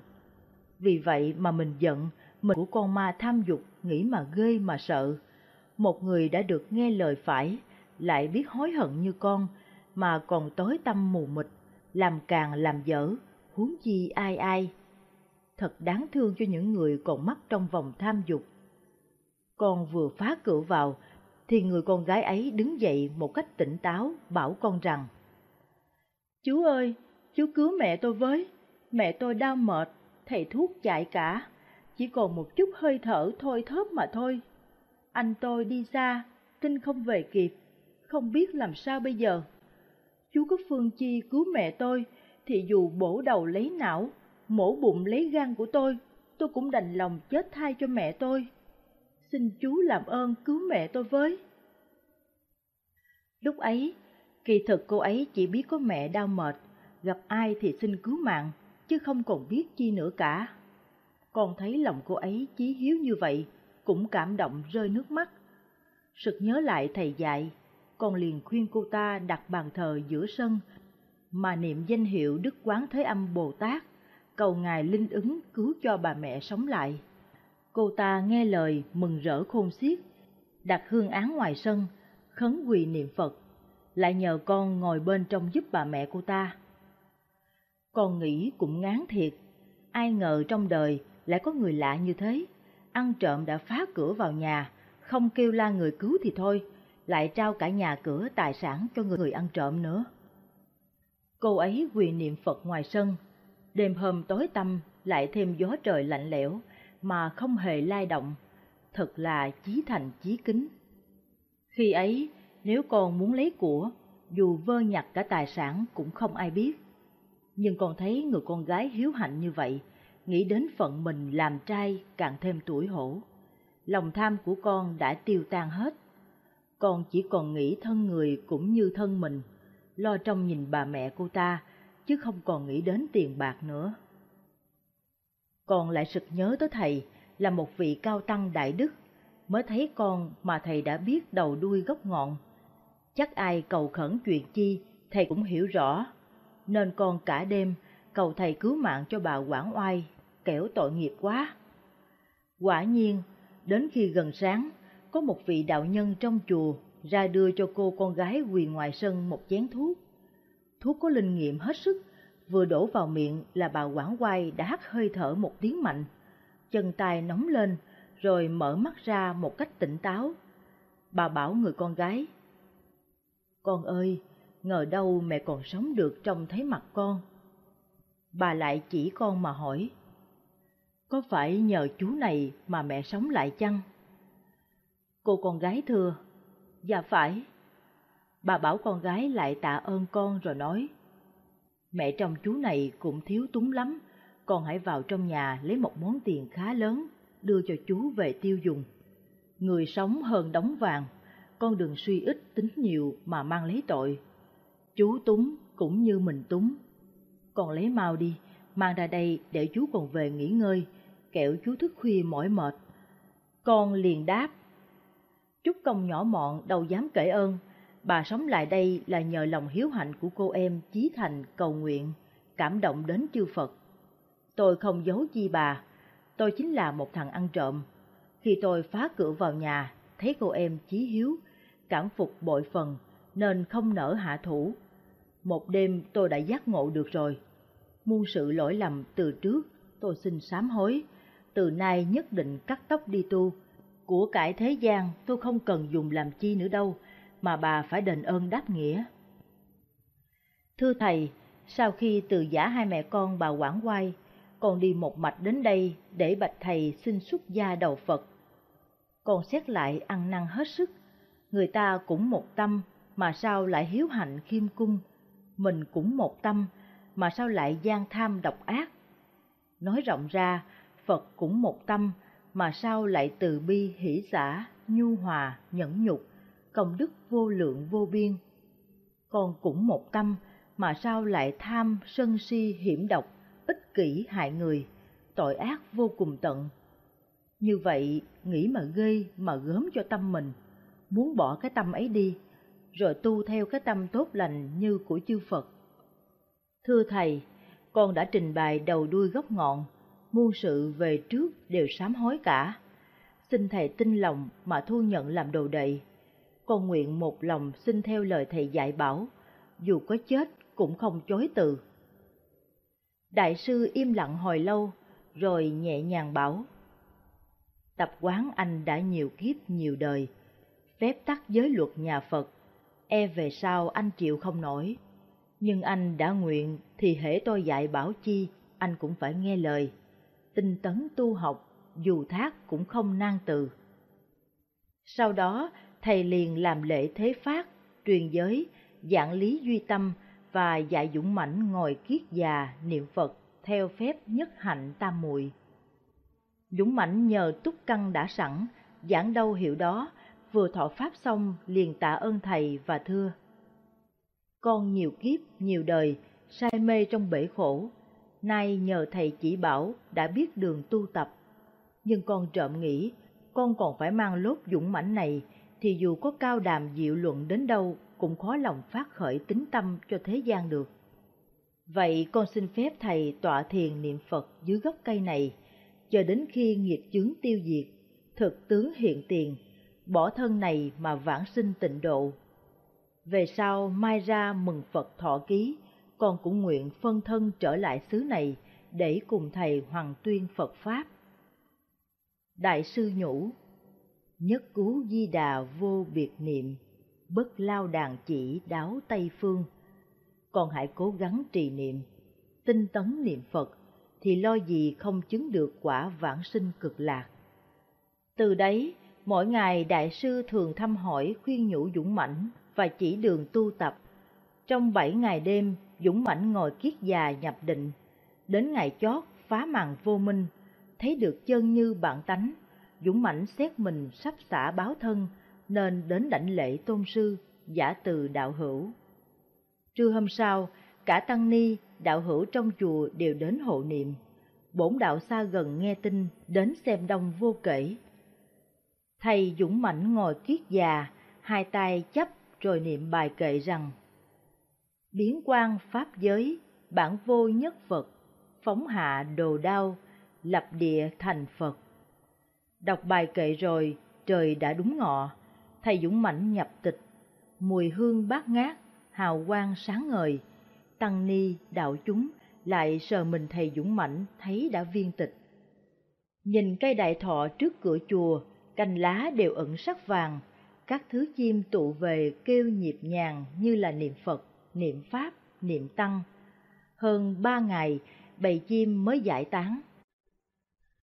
Vì vậy mà mình giận, mình của con ma tham dục, nghĩ mà ghê mà sợ. Một người đã được nghe lời phải, lại biết hối hận như con, mà còn tối tâm mù mịt, làm càng làm dở, huống chi ai ai. Thật đáng thương cho những người còn mắc trong vòng tham dục. Con vừa phá cửa vào, thì người con gái ấy đứng dậy một cách tỉnh táo bảo con rằng Chú ơi, chú cứu mẹ tôi với. Mẹ tôi đau mệt, thầy thuốc chạy cả, chỉ còn một chút hơi thở thôi thớp mà thôi. Anh tôi đi xa, tin không về kịp, không biết làm sao bây giờ. Chú có phương chi cứu mẹ tôi, thì dù bổ đầu lấy não, mổ bụng lấy gan của tôi, tôi cũng đành lòng chết thai cho mẹ tôi. Xin chú làm ơn cứu mẹ tôi với. Lúc ấy, kỳ thực cô ấy chỉ biết có mẹ đau mệt, gặp ai thì xin cứu mạng, chứ không còn biết chi nữa cả. Con thấy lòng cô ấy chí hiếu như vậy, cũng cảm động rơi nước mắt. Sực nhớ lại thầy dạy, con liền khuyên cô ta đặt bàn thờ giữa sân, mà niệm danh hiệu Đức Quán Thế Âm Bồ Tát, cầu Ngài linh ứng cứu cho bà mẹ sống lại. Cô ta nghe lời mừng rỡ khôn xiết, đặt hương án ngoài sân, khấn quỳ niệm Phật, lại nhờ con ngồi bên trong giúp bà mẹ cô ta. Còn nghĩ cũng ngán thiệt, ai ngờ trong đời lại có người lạ như thế. Ăn trộm đã phá cửa vào nhà, không kêu la người cứu thì thôi, lại trao cả nhà cửa tài sản cho người ăn trộm nữa. Cô ấy quỳ niệm Phật ngoài sân, đêm hôm tối tăm lại thêm gió trời lạnh lẽo mà không hề lai động, thật là chí thành chí kính. Khi ấy, nếu còn muốn lấy của, dù vơ nhặt cả tài sản cũng không ai biết nhưng con thấy người con gái hiếu hạnh như vậy, nghĩ đến phận mình làm trai càng thêm tuổi hổ. Lòng tham của con đã tiêu tan hết. Con chỉ còn nghĩ thân người cũng như thân mình, lo trong nhìn bà mẹ cô ta, chứ không còn nghĩ đến tiền bạc nữa. Con lại sực nhớ tới thầy là một vị cao tăng đại đức, mới thấy con mà thầy đã biết đầu đuôi gốc ngọn. Chắc ai cầu khẩn chuyện chi, thầy cũng hiểu rõ nên con cả đêm cầu thầy cứu mạng cho bà quản Oai, kẻo tội nghiệp quá. Quả nhiên, đến khi gần sáng, có một vị đạo nhân trong chùa ra đưa cho cô con gái quỳ ngoài sân một chén thuốc. Thuốc có linh nghiệm hết sức, vừa đổ vào miệng là bà quản Oai đã hắt hơi thở một tiếng mạnh, chân tay nóng lên rồi mở mắt ra một cách tỉnh táo. Bà bảo người con gái, Con ơi, ngờ đâu mẹ còn sống được trong thấy mặt con. Bà lại chỉ con mà hỏi, có phải nhờ chú này mà mẹ sống lại chăng? Cô con gái thưa, dạ phải. Bà bảo con gái lại tạ ơn con rồi nói, mẹ trong chú này cũng thiếu túng lắm, con hãy vào trong nhà lấy một món tiền khá lớn, đưa cho chú về tiêu dùng. Người sống hơn đóng vàng, con đừng suy ít tính nhiều mà mang lấy tội chú túng cũng như mình túng. Còn lấy mau đi, mang ra đây để chú còn về nghỉ ngơi, kẻo chú thức khuya mỏi mệt. Con liền đáp. Trúc công nhỏ mọn đâu dám kể ơn, bà sống lại đây là nhờ lòng hiếu hạnh của cô em Chí Thành cầu nguyện, cảm động đến chư Phật. Tôi không giấu chi bà, tôi chính là một thằng ăn trộm. Khi tôi phá cửa vào nhà, thấy cô em Chí Hiếu, cảm phục bội phần nên không nỡ hạ thủ. Một đêm tôi đã giác ngộ được rồi. Muôn sự lỗi lầm từ trước, tôi xin sám hối. Từ nay nhất định cắt tóc đi tu. Của cải thế gian tôi không cần dùng làm chi nữa đâu, mà bà phải đền ơn đáp nghĩa. Thưa thầy, sau khi từ giả hai mẹ con bà Quảng Quay, con đi một mạch đến đây để bạch thầy xin xuất gia đầu Phật. Con xét lại ăn năn hết sức, người ta cũng một tâm mà sao lại hiếu hạnh khiêm cung, mình cũng một tâm, mà sao lại gian tham độc ác? Nói rộng ra, Phật cũng một tâm, mà sao lại từ bi hỷ xã, nhu hòa, nhẫn nhục, công đức vô lượng vô biên? Con cũng một tâm, mà sao lại tham, sân si, hiểm độc, ích kỷ hại người, tội ác vô cùng tận? Như vậy, nghĩ mà gây mà gớm cho tâm mình, muốn bỏ cái tâm ấy đi rồi tu theo cái tâm tốt lành như của chư Phật. Thưa Thầy, con đã trình bày đầu đuôi gốc ngọn, muôn sự về trước đều sám hối cả. Xin Thầy tin lòng mà thu nhận làm đồ đệ. Con nguyện một lòng xin theo lời Thầy dạy bảo, dù có chết cũng không chối từ. Đại sư im lặng hồi lâu, rồi nhẹ nhàng bảo. Tập quán anh đã nhiều kiếp nhiều đời, phép tắc giới luật nhà Phật e về sau anh chịu không nổi. Nhưng anh đã nguyện thì hễ tôi dạy bảo chi, anh cũng phải nghe lời. Tinh tấn tu học, dù thác cũng không nan từ. Sau đó, thầy liền làm lễ thế phát, truyền giới, giảng lý duy tâm và dạy dũng mãnh ngồi kiết già niệm Phật theo phép nhất hạnh tam muội. Dũng mãnh nhờ túc căn đã sẵn, giảng đâu hiểu đó vừa thọ pháp xong liền tạ ơn thầy và thưa. Con nhiều kiếp, nhiều đời, say mê trong bể khổ, nay nhờ thầy chỉ bảo đã biết đường tu tập. Nhưng con trộm nghĩ, con còn phải mang lốt dũng mãnh này thì dù có cao đàm diệu luận đến đâu cũng khó lòng phát khởi tính tâm cho thế gian được. Vậy con xin phép thầy tọa thiền niệm Phật dưới gốc cây này, cho đến khi nghiệp chướng tiêu diệt, thực tướng hiện tiền bỏ thân này mà vãng sinh tịnh độ. Về sau mai ra mừng Phật thọ ký, con cũng nguyện phân thân trở lại xứ này để cùng thầy hoàng tuyên Phật Pháp. Đại sư nhủ, nhất cứu di đà vô biệt niệm, bất lao đàn chỉ đáo Tây Phương. Con hãy cố gắng trì niệm, tinh tấn niệm Phật, thì lo gì không chứng được quả vãng sinh cực lạc. Từ đấy, Mỗi ngày đại sư thường thăm hỏi khuyên nhủ Dũng Mãnh và chỉ đường tu tập. Trong bảy ngày đêm, Dũng Mãnh ngồi kiết già nhập định. Đến ngày chót, phá màn vô minh, thấy được chân như bản tánh. Dũng Mãnh xét mình sắp xả báo thân, nên đến đảnh lễ tôn sư, giả từ đạo hữu. Trưa hôm sau, cả tăng ni, đạo hữu trong chùa đều đến hộ niệm. Bổn đạo xa gần nghe tin, đến xem đông vô kể, Thầy dũng Mạnh ngồi kiết già, hai tay chấp rồi niệm bài kệ rằng Biến quan pháp giới, bản vô nhất Phật, phóng hạ đồ đao, lập địa thành Phật. Đọc bài kệ rồi, trời đã đúng ngọ, thầy Dũng Mạnh nhập tịch, mùi hương bát ngát, hào quang sáng ngời, tăng ni đạo chúng lại sờ mình thầy Dũng Mạnh thấy đã viên tịch. Nhìn cây đại thọ trước cửa chùa cành lá đều ẩn sắc vàng, các thứ chim tụ về kêu nhịp nhàng như là niệm Phật, niệm Pháp, niệm Tăng. Hơn ba ngày, bầy chim mới giải tán.